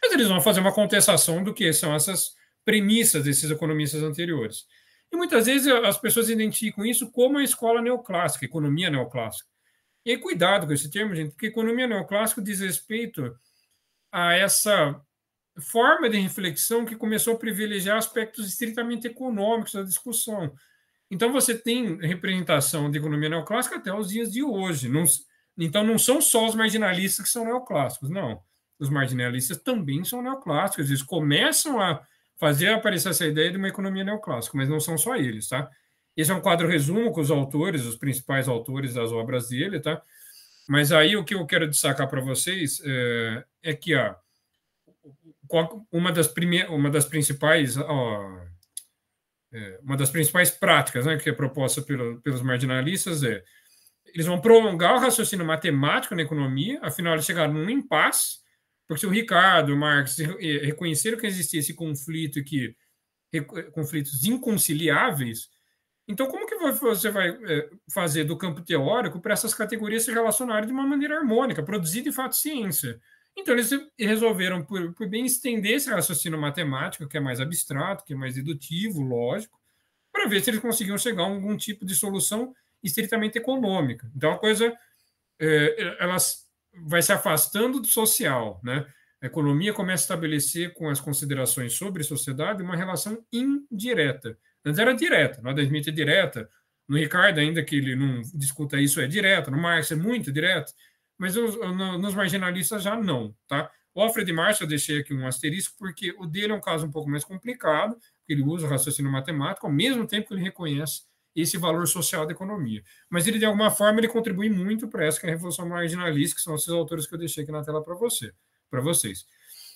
mas eles vão fazer uma contestação do que são essas premissas desses economistas anteriores. E muitas vezes eh, as pessoas identificam isso como a escola neoclássica, economia neoclássica. E cuidado com esse termo, gente, porque economia neoclássica diz respeito a essa forma de reflexão que começou a privilegiar aspectos estritamente econômicos da discussão. Então você tem representação de economia neoclássica até os dias de hoje. Não, então não são só os marginalistas que são neoclássicos, não os marginalistas também são neoclássicos, eles começam a fazer aparecer essa ideia de uma economia neoclássica, mas não são só eles, tá? Esse é um quadro resumo com os autores, os principais autores das obras dele, tá? Mas aí o que eu quero destacar para vocês é, é que a uma das primeiras, uma das principais ó, é, uma das principais práticas, né, que é proposta pelo, pelos marginalistas é eles vão prolongar o raciocínio matemático na economia, afinal eles chegaram num impasse porque se o Ricardo, o Marx reconheceram que existia esse conflito que conflitos inconciliáveis, então como que você vai é, fazer do campo teórico para essas categorias se relacionarem de uma maneira harmônica, produzir de fato ciência? Então eles resolveram por, por bem estender esse raciocínio matemático, que é mais abstrato, que é mais dedutivo, lógico, para ver se eles conseguiam chegar a algum tipo de solução estritamente econômica. Então a coisa é, é elas vai se afastando do social, né? A economia começa a estabelecer com as considerações sobre sociedade uma relação indireta. Antes era direta, no Adam Smith é direta, no Ricardo, ainda que ele não discuta isso, é direta, no Marx é muito direto, mas nos marginalistas já não, tá? O Alfred Marx eu deixei aqui um asterisco, porque o dele é um caso um pouco mais complicado, ele usa o raciocínio matemático, ao mesmo tempo que ele reconhece esse valor social da economia. Mas ele, de alguma forma, ele contribui muito para essa que é a Revolução Marginalista, que são esses autores que eu deixei aqui na tela para você, para vocês.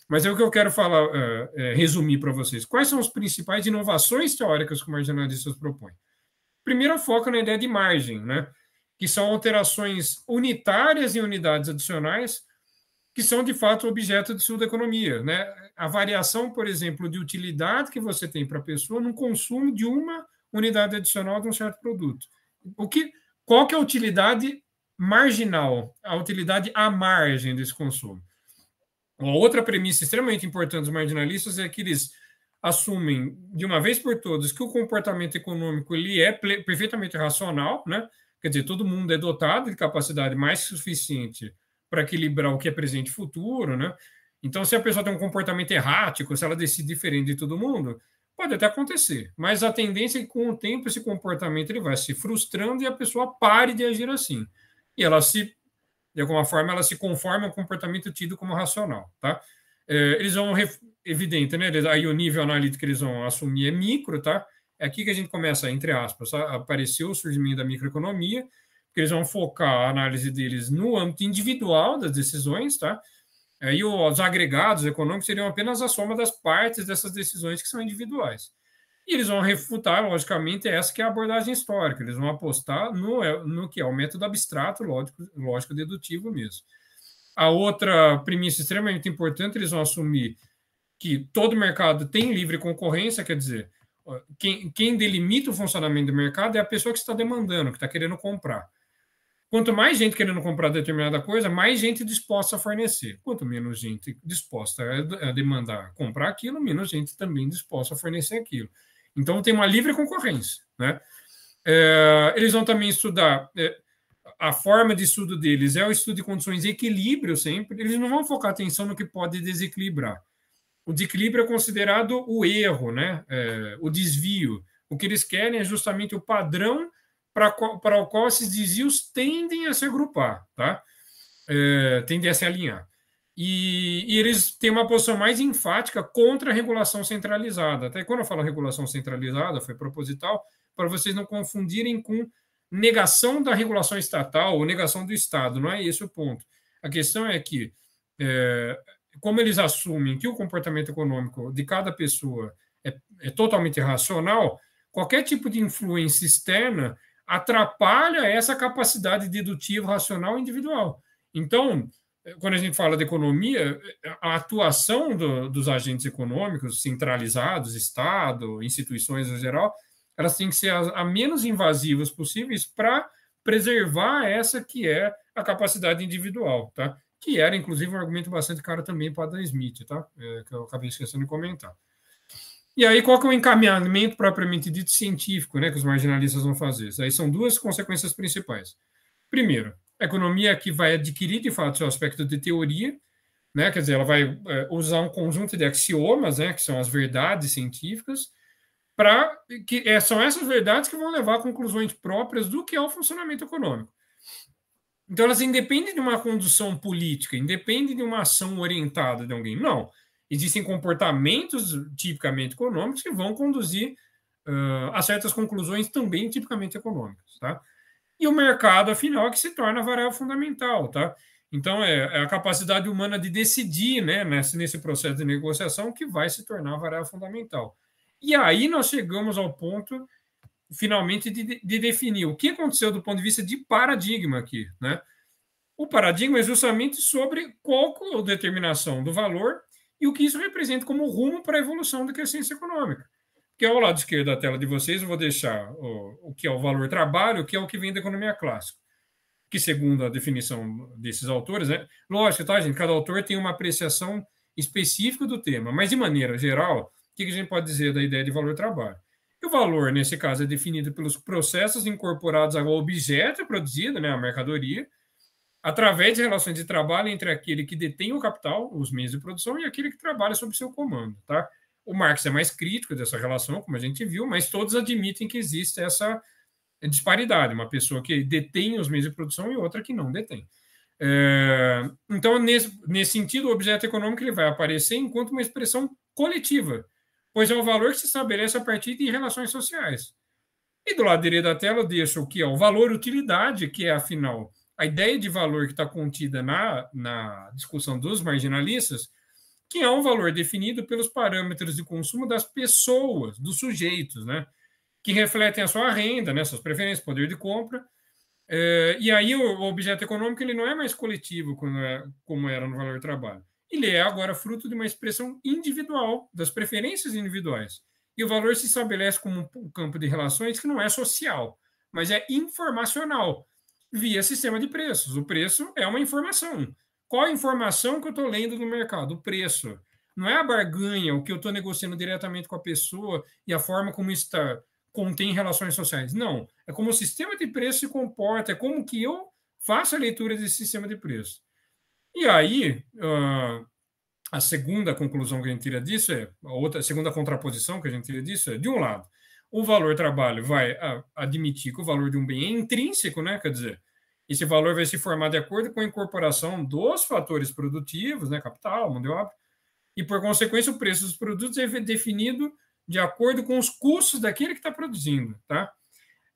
Mas é o que eu quero falar, uh, é, resumir para vocês. Quais são as principais inovações teóricas que os marginalistas propõem? Primeiro, foca na ideia de margem, né? que são alterações unitárias em unidades adicionais, que são, de fato, objeto de sua economia. Né? A variação, por exemplo, de utilidade que você tem para a pessoa no consumo de uma unidade adicional de um certo produto. O que, qual que é a utilidade marginal, a utilidade à margem desse consumo? Uma outra premissa extremamente importante dos marginalistas é que eles assumem de uma vez por todas que o comportamento econômico ele é perfeitamente racional, né? Quer dizer, todo mundo é dotado de capacidade mais suficiente para equilibrar o que é presente e futuro, né? Então, se a pessoa tem um comportamento errático, se ela decide diferente de todo mundo, Pode até acontecer, mas a tendência é que com o tempo esse comportamento ele vai se frustrando e a pessoa pare de agir assim. E ela se, de alguma forma, ela se conforma ao comportamento tido como racional, tá? É, eles vão, evidente, né? Aí o nível analítico que eles vão assumir é micro, tá? É aqui que a gente começa, entre aspas, apareceu o surgimento da microeconomia, porque eles vão focar a análise deles no âmbito individual das decisões, tá? É, e os agregados econômicos seriam apenas a soma das partes dessas decisões que são individuais. E eles vão refutar, logicamente, essa que é a abordagem histórica. Eles vão apostar no, é, no que é o método abstrato, lógico, lógico dedutivo mesmo. A outra premissa extremamente importante, eles vão assumir que todo mercado tem livre concorrência, quer dizer, quem, quem delimita o funcionamento do mercado é a pessoa que está demandando, que está querendo comprar. Quanto mais gente querendo comprar determinada coisa, mais gente disposta a fornecer. Quanto menos gente disposta a demandar comprar aquilo, menos gente também disposta a fornecer aquilo. Então tem uma livre concorrência. Né? É, eles vão também estudar. É, a forma de estudo deles é o estudo de condições de equilíbrio sempre. Eles não vão focar atenção no que pode desequilibrar. O desequilíbrio é considerado o erro, né? É, o desvio. O que eles querem é justamente o padrão para o qual esses desvios tendem a se agrupar, tá? É, tendem a se alinhar. E, e, eles têm uma posição mais enfática contra a regulação centralizada. Até quando eu falo regulação centralizada, foi proposital, para vocês não confundirem com negação da regulação estatal ou negação do Estado, não é esse o ponto. A questão é que, é, como eles assumem que o comportamento econômico de cada pessoa é, é totalmente racional, qualquer tipo de influência externa atrapalha essa capacidade dedutiva racional individual. Então, eh, quando a gente fala de economia, eh, a atuação do, dos agentes econômicos centralizados, Estado, instituições em geral, elas têm que ser as, a menos invasivas possíveis para preservar essa que é a capacidade individual, tá? Que era, inclusive, um argumento bastante caro também para Adam Smith, tá? É, que eu acabei esquecendo de comentar. E aí, qual que é o encaminhamento propriamente dito científico né, que os marginalistas vão fazer? Isso aí são duas consequências principais. Primeiro, a economia é que vai adquirir, de fato, seu aspecto de teoria, né, quer dizer, ela vai é, usar um conjunto de axiomas, né, que são as verdades científicas, para que é, são essas verdades que vão levar a conclusões próprias do que é o funcionamento econômico. Então, elas independem de uma condução política, independem de uma ação orientada de alguém. Não existem comportamentos tipicamente econômicos que vão conduzir uh, a certas conclusões também tipicamente econômicas, tá? E o mercado, afinal, é que se torna a variável fundamental, tá? Então, é, é, a capacidade humana de decidir, né, nesse, nesse processo de negociação que vai se tornar a variável fundamental. E aí nós chegamos ao ponto, finalmente, de, de definir o que aconteceu do ponto de vista de paradigma aqui, né? O paradigma é justamente sobre qual a determinação do valor e o que isso representa como rumo para a evolução da que é ciência econômica. ao lado esquerdo da tela de vocês, eu vou deixar o, o que é o valor trabalho, o que é o que vem da economia clássica. Que, segundo a definição desses autores, é lógico, tá, gente? Cada autor tem uma apreciação específica do tema, mas de maneira geral, o que a gente pode dizer da ideia de valor trabalho? E o valor, nesse caso, é definido pelos processos incorporados ao objeto produzido, né, a mercadoria, através de relações de trabalho entre aquele que detém o capital, os meios de produção, e aquele que trabalha sob seu comando. Tá? O Marx é mais crítico dessa relação, como a gente viu, mas todos admitem que existe essa disparidade, uma pessoa que detém os meios de produção e outra que não detém. É, então, nesse, nesse sentido, o objeto econômico ele vai aparecer enquanto uma expressão coletiva, pois é o valor que se estabelece a partir de relações sociais. E do lado direito da tela eu deixo o que é o valor utilidade, que é, afinal, a ideia de valor que está contida na, na discussão dos marginalistas, que é um valor definido pelos parâmetros de consumo das pessoas, dos sujeitos, né? que refletem a sua renda, né? suas preferências, poder de compra. É, e aí o, o objeto econômico ele não é mais coletivo como, é, como era no valor trabalho. Ele é agora fruto de uma expressão individual, das preferências individuais. E o valor se estabelece como um campo de relações que não é social, mas é informacional via sistema de preços. O preço é uma informação. Qual a informação que eu estou lendo no mercado? O preço. Não é a barganha, o que eu estou negociando diretamente com a pessoa e a forma como está contém relações sociais. Não. É como o sistema de preço se comporta, é como que eu faço a leitura desse sistema de preço. E aí, uh, a segunda conclusão que a gente tira disso é, a, outra, a segunda contraposição que a gente tira disso é, de um lado, o valor trabalho vai admitir que o valor de um bem é intrínseco, né? Quer dizer, esse valor vai se formar de acordo com a incorporação dos fatores produtivos, né? Capital, mão de obra, e por consequência o preço dos produtos é definido de acordo com os custos daquele que está produzindo, tá?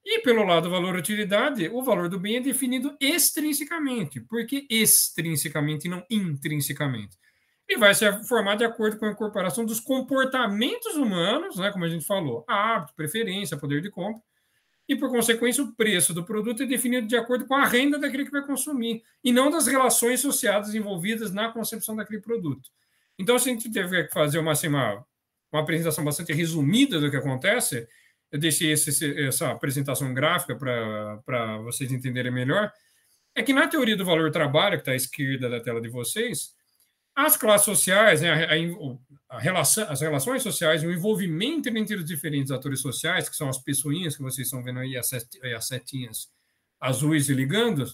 E pelo lado valor-utilidade, o valor do bem é definido extrinsecamente. Por que extrinsecamente e não intrinsecamente? e vai se formar de acordo com a incorporação dos comportamentos humanos, né, como a gente falou, hábito, preferência, poder de compra, e por consequência o preço do produto é definido de acordo com a renda daquele que vai consumir, e não das relações sociais envolvidas na concepção daquele produto. Então, se a gente teve que fazer uma, assim, uma, uma apresentação bastante resumida do que acontece, eu deixei esse, essa apresentação gráfica para vocês entenderem melhor, é que na teoria do valor trabalho, que está à esquerda da tela de vocês, as classes sociais, né, a, a, a relação, as relações sociais, o envolvimento entre os diferentes atores sociais, que são as pessoinhas que vocês estão vendo aí, as, set, eh, as setinhas azuis e ligando,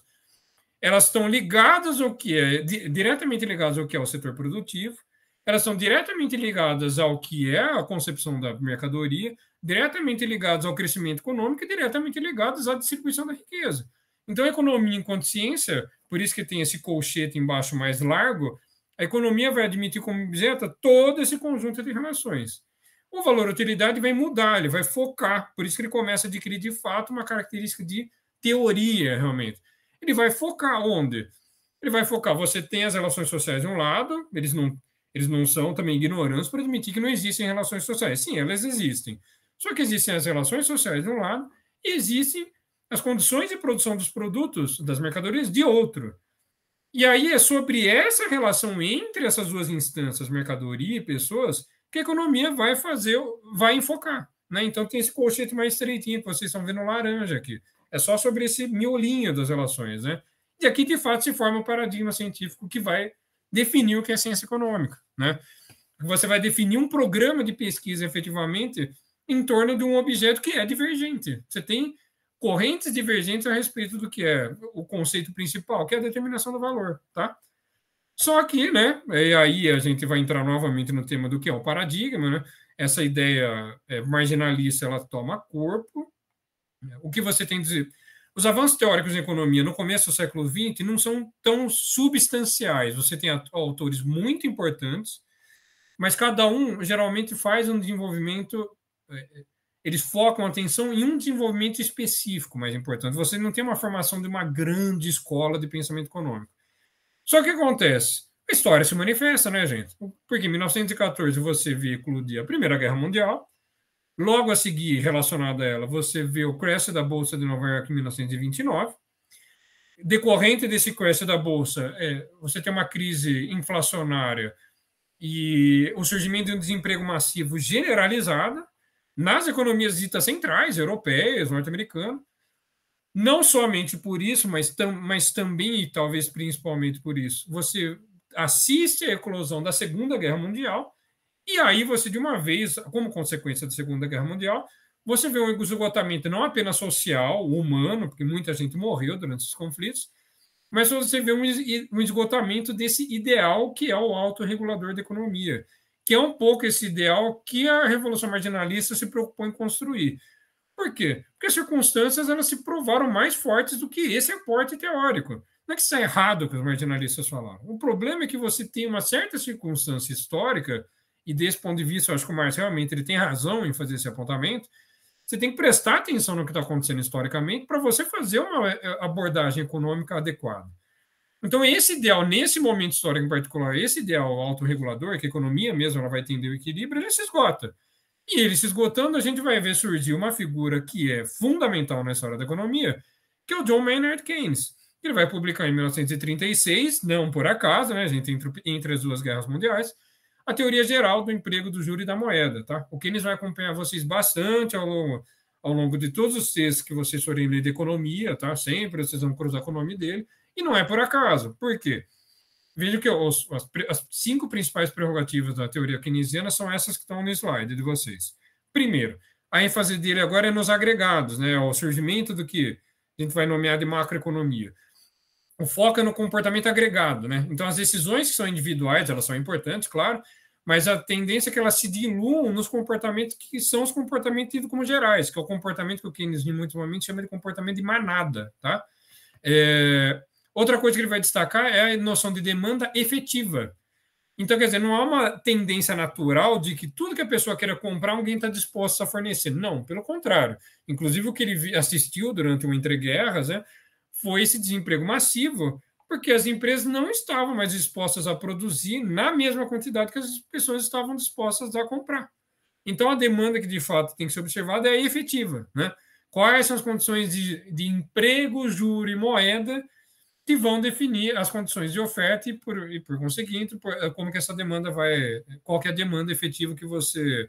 elas estão ligadas ao que é, diretamente ligadas ao que é o setor produtivo, elas são diretamente ligadas ao que é a concepção da mercadoria, diretamente ligadas ao crescimento econômico e diretamente ligadas à distribuição da riqueza. Então, a economia enquanto ciência, por isso que tem esse colchete embaixo mais largo, a economia vai admitir como isenta todo esse conjunto de relações. O valor utilidade vai mudar, ele vai focar, por isso que ele começa a adquirir de fato uma característica de teoria, realmente. Ele vai focar onde? Ele vai focar, você tem as relações sociais de um lado, eles não, eles não são também ignorantes para admitir que não existem relações sociais. Sim, elas existem. Só que existem as relações sociais de um lado e existem as condições de produção dos produtos, das mercadorias, de outro. E aí é sobre essa relação entre essas duas instâncias, mercadoria e pessoas, que a economia vai fazer, vai enfocar. Né? Então tem esse conceito mais estreitinho que vocês estão vendo laranja aqui. É só sobre esse miolinho das relações. Né? E aqui, de fato, se forma um paradigma científico que vai definir o que é ciência econômica. Né? Você vai definir um programa de pesquisa efetivamente em torno de um objeto que é divergente. Você tem correntes divergentes a respeito do que é o conceito principal, que é a determinação do valor, tá? Só que, né, e aí a gente vai entrar novamente no tema do que é o paradigma, né? Essa ideia é, marginalista, ela toma corpo. O que você tem a dizer? Os avanços teóricos em economia no começo do século XX não são tão substanciais. Você tem autores muito importantes, mas cada um geralmente faz um desenvolvimento é, eles focam a atenção em um desenvolvimento específico mais importante. Você não tem uma formação de uma grande escola de pensamento econômico. Só que acontece? A história se manifesta, né, gente? Porque em 1914 você vê eclodir a Primeira Guerra Mundial, logo a seguir, relacionada a ela, você vê o crash da Bolsa de Nova York em 1929. Decorrente desse crash da Bolsa, é, você tem uma crise inflacionária e o surgimento de um desemprego massivo generalizado nas economias ditas centrais, europeias, norte-americanas. Não somente por isso, mas, tam, mas também e talvez principalmente por isso, você assiste à eclosão da Segunda Guerra Mundial, e aí você, de uma vez, como consequência da Segunda Guerra Mundial, você vê um esgotamento não apenas social, humano, porque muita gente morreu durante esses conflitos, mas você vê um esgotamento desse ideal que é o autorregulador da economia, que é um pouco esse ideal que a revolução marginalista se preocupou em construir. Por quê? Porque as circunstâncias elas se provaram mais fortes do que esse aporte teórico. Não é que está errado é errado que os marginalistas falaram. O problema é que você tem uma certa circunstância histórica, e desse ponto de vista, eu acho que o Marx realmente ele tem razão em fazer esse apontamento. Você tem que prestar atenção no que está acontecendo historicamente para você fazer uma eh, abordagem econômica adequada. Então, esse ideal, nesse momento histórico em particular, esse ideal autorregulador, que a economia mesmo ela vai tender o equilíbrio, ele se esgota. E ele se esgotando, a gente vai ver surgir uma figura que é fundamental nessa hora da economia, que é o John Maynard Keynes. Ele vai publicar em 1936, não por acaso, né, gente, entre, entre as duas guerras mundiais, a teoria geral do emprego do juro e da moeda, tá? O Keynes vai acompanhar vocês bastante ao longo, ao longo de todos os textos que vocês forem ler de economia, tá? Sempre vocês vão cruzar com o nome dele. E não é por acaso. Por quê? Veja que os, as, as cinco principais prerrogativas da teoria keynesiana são essas que estão no slide de vocês. Primeiro, a ênfase dele agora é nos agregados, né? O surgimento do que a gente vai nomear de macroeconomia. O foco é no comportamento agregado, né? Então, as decisões que são individuais, elas são importantes, claro, mas a tendência é que elas se diluam nos comportamentos que são os comportamentos tidos como gerais, que é o comportamento que o Keynes, em muitos momentos, chama de comportamento de manada, tá? É, Outra coisa que ele vai destacar é a noção de demanda efetiva. Então, quer dizer, não há uma tendência natural de que tudo que a pessoa queira comprar, alguém está disposto a fornecer. Não, pelo contrário. Inclusive, o que ele assistiu durante o entreguerras né, foi esse desemprego massivo, porque as empresas não estavam mais dispostas a produzir na mesma quantidade que as pessoas estavam dispostas a comprar. Então, a demanda que de fato tem que ser observada é efetiva. Né? Quais são as condições de, de emprego, juro e moeda que vão definir as condições de oferta e, por, e por conseguinte, por, eh, como que essa demanda vai, qual que é a demanda efetiva que você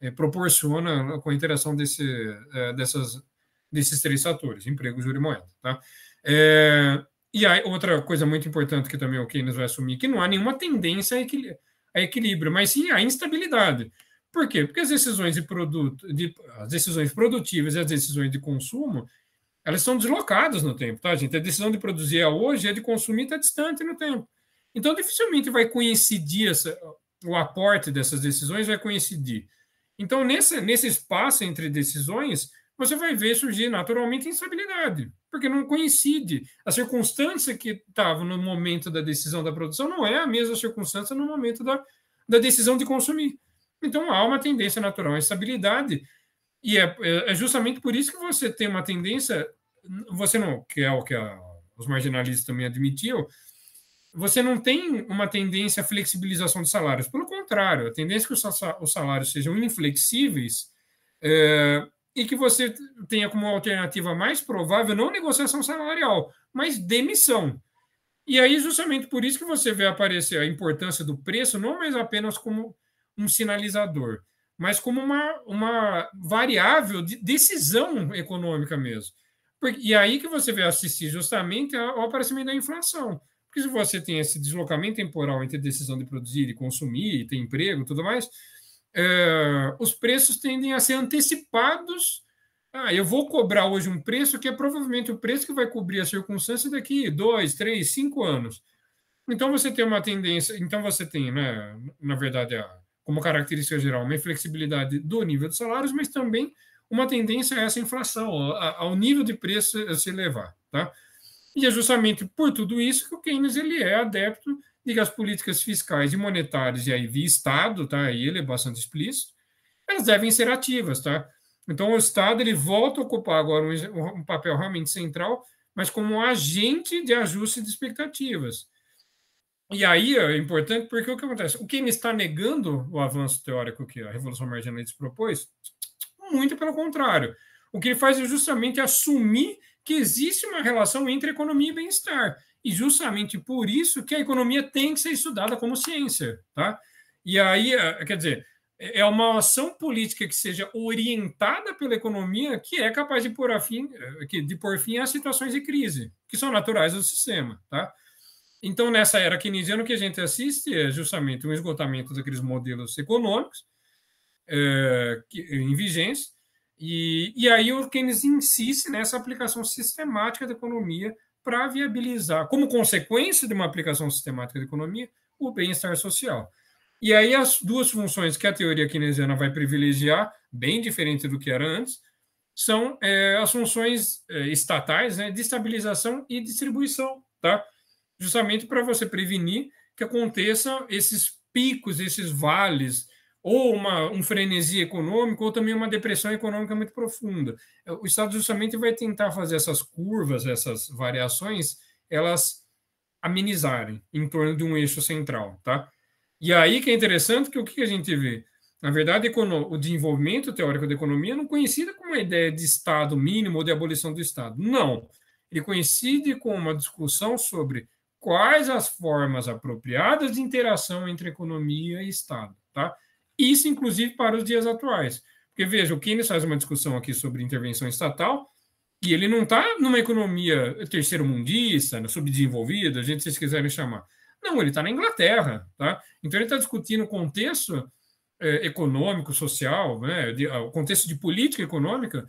é, proporciona com a interação desse, é, dessas, desses três fatores, emprego, juro e moeda. Tá? É, e aí, outra coisa muito importante que também o Keynes vai assumir, que não há nenhuma tendência a, equil a equilíbrio, mas sim a instabilidade. Por quê? Porque as decisões de produto, de, as decisões produtivas e as decisões de consumo, elas são deslocadas no tempo, tá, gente? A decisão de produzir é hoje, a é de consumir está distante no tempo. Então, dificilmente vai coincidir essa, o aporte dessas decisões, vai coincidir. Então, nesse, nesse espaço entre decisões, você vai ver surgir naturalmente instabilidade, porque não coincide. A circunstância que estava no momento da decisão da produção não é a mesma circunstância no momento da, da decisão de consumir. Então, há uma tendência natural à instabilidade, e é, é, é, justamente por isso que você tem uma tendência, você não, que é o que a, os marginalistas também admitiam, você não tem uma tendência à flexibilização dos salários. Pelo contrário, a tendência é que os salários sejam inflexíveis é, e que você tenha como alternativa mais provável não negociação salarial, mas demissão. E aí, justamente por isso que você vê aparecer a importância do preço, não mais apenas como um sinalizador, mas como uma, uma variável de decisão econômica mesmo. E aí que você vai assistir justamente ao aparecimento da inflação. Porque se você tem esse deslocamento temporal entre a decisão de produzir e consumir, e ter emprego e tudo mais, é, os preços tendem a ser antecipados. Ah, eu vou cobrar hoje um preço que é provavelmente o preço que vai cobrir a circunstância daqui dois, três, cinco anos. Então você tem uma tendência. Então você tem, né, na verdade, a, como característica geral, uma inflexibilidade do nível de salários, mas também uma tendência a essa inflação, ao nível de preço a se elevar. Tá? E é justamente por tudo isso que o Keynes ele é adepto de que as políticas fiscais e monetárias, e aí via Estado, tá? e ele é bastante explícito, elas devem ser ativas. Tá? Então, o Estado ele volta a ocupar agora um, um papel realmente central, mas como um agente de ajuste de expectativas. E aí é importante porque o que acontece? O me está negando o avanço teórico que a Revolução Marginalista propôs? Muito pelo contrário. O que ele faz é justamente assumir que existe uma relação entre economia e bem-estar. E justamente por isso que a economia tem que ser estudada como ciência. Tá? E aí, é, quer dizer, é uma ação política que seja orientada pela economia que é capaz de pôr, fim, é, de pôr fim às situações de crise, que são naturais do sistema. Tá? Então, nessa era keynesiana, o que a gente assiste é justamente um esgotamento daqueles modelos econômicos é, em vigência, e, e aí o Keynes insiste nessa aplicação sistemática da economia para viabilizar, como consequência de uma aplicação sistemática da economia, o bem-estar social. E aí as duas funções que a teoria keynesiana vai privilegiar, bem diferente do que era antes, são é, as funções é, estatais né, de estabilização e distribuição. Tá? justamente para você prevenir que aconteçam esses picos, esses vales, ou uma, um frenesi econômico, ou também uma depressão econômica muito profunda. É, o Estado justamente vai tentar fazer essas curvas, essas variações, elas amenizarem em torno de um eixo central, tá? E aí que é interessante que o que a gente vê? Na verdade, o desenvolvimento teórico da economia é não coincide com uma ideia de Estado mínimo ou de abolição do Estado. Não. Ele coincide com uma discussão sobre quais as formas apropriadas de interação entre economia e Estado, tá? Isso, inclusive, para os dias atuais. Porque, veja, o Keynes faz uma discussão aqui sobre intervenção estatal, e ele não está numa economia terceiro-mundista, né, subdesenvolvida, a gente, se vocês quiserem chamar. Não, ele está na Inglaterra, tá? Então, ele está discutindo o contexto eh, econômico, social, né, de, ah, o contexto de política econômica,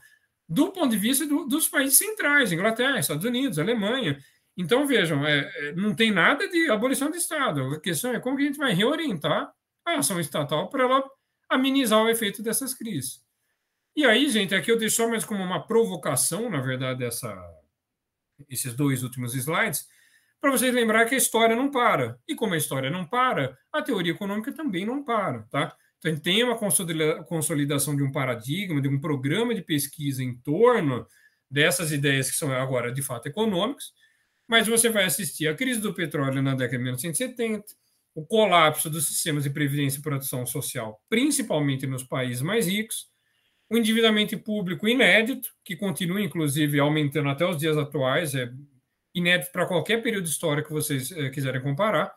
do ponto de vista do, dos países centrais, Inglaterra, Estados Unidos, Alemanha. Então, vejam, é, é, não tem nada de abolição do Estado. A questão é como que a gente vai reorientar a ação estatal para ela amenizar o efeito dessas crises. E aí, gente, aqui eu deixo só mais como uma provocação, na verdade, essa, esses dois últimos slides, para vocês lembrar que a história não para. E como a história não para, a teoria econômica também não para, tá? Então, a gente tem uma consolidação de um paradigma, de um programa de pesquisa em torno dessas ideias que são agora de fato econômicas, mas você vai assistir a crise do petróleo na década de 1970, o colapso dos sistemas de previdência e produção social, principalmente nos países mais ricos, o endividamento público inédito, que continua, inclusive, aumentando até os dias atuais, é inédito para qualquer período histórico que vocês é, quiserem comparar.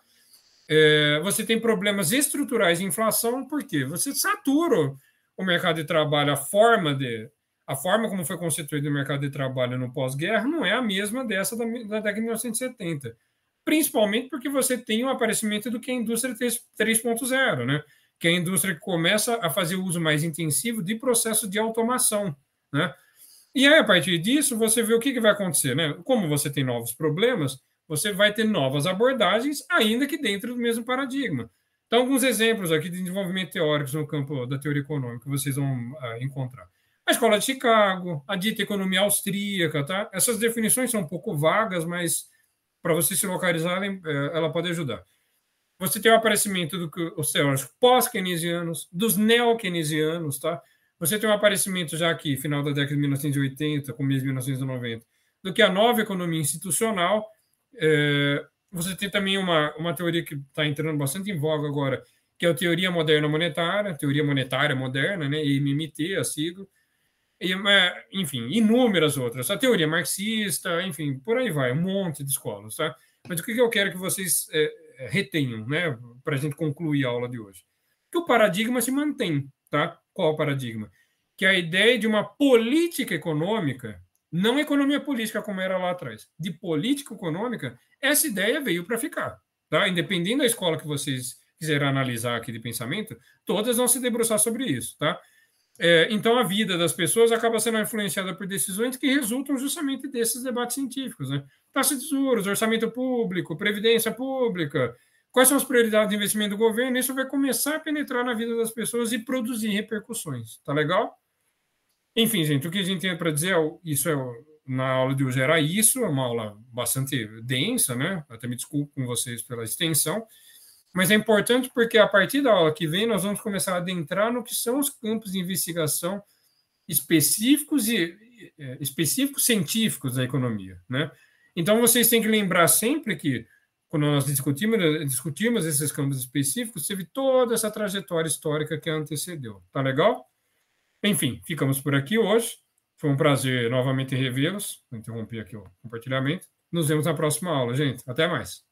É, você tem problemas estruturais de inflação, porque você satura o mercado de trabalho, a forma de, a forma como foi constituído o mercado de trabalho no pós-guerra não é a mesma dessa da, da década de 1970. Principalmente porque você tem o aparecimento do que é a indústria 3.0, né? que é a indústria que começa a fazer uso mais intensivo de processos de automação. Né? E aí, a partir disso, você vê o que, que vai acontecer. Né? Como você tem novos problemas, você vai ter novas abordagens, ainda que dentro do mesmo paradigma. Então, alguns exemplos aqui de desenvolvimento teórico no campo da teoria econômica vocês vão uh, encontrar escola de Chicago, a dita economia austríaca, tá? Essas definições são um pouco vagas, mas para você se localizar, é, ela pode ajudar. Você tem o aparecimento do que os teóricos pós-keynesianos, dos neo-keynesianos, tá? Você tem um aparecimento já aqui, final da década de 1980, com de 1990, do que a nova economia institucional. É, você tem também uma, uma teoria que está entrando bastante em voga agora, que é a teoria moderna monetária, teoria monetária moderna, né, MMT, a sigla, é, enfim, inúmeras outras. A teoria marxista, enfim, por aí vai, um monte de escolas, tá? Mas o que eu quero que vocês é, é retenham, né, para a gente concluir a aula de hoje? Que o paradigma se mantém, tá? Qual paradigma? Que a ideia de uma política econômica, não é economia política como era lá atrás, de política econômica, essa ideia veio para ficar, tá? Independente da escola que vocês quiserem analisar aqui de pensamento, todas vão se debruçar sobre isso, tá? É, então, a vida das pessoas acaba sendo influenciada por decisões que resultam justamente desses debates científicos. Né? Taxa de juros, orçamento público, previdência pública, quais são as prioridades de investimento do governo, isso vai começar a penetrar na vida das pessoas e produzir repercussões. Tá legal? Enfim, gente, o que a gente tem para dizer, é, isso é na aula de hoje era isso, é uma aula bastante densa, né? Até me desculpo com vocês pela extensão. Mas é importante porque a partir da aula que vem nós vamos começar a adentrar no que são os campos de investigação específicos e é, específicos científicos da economia, né? Então vocês têm que lembrar sempre que quando nós discutimos, discutimos esses campos específicos, teve toda essa trajetória histórica que antecedeu. Tá legal? Enfim, ficamos por aqui hoje. Foi um prazer novamente revê-los. Interrompi aqui o compartilhamento. Nos vemos na próxima aula, gente. Até mais.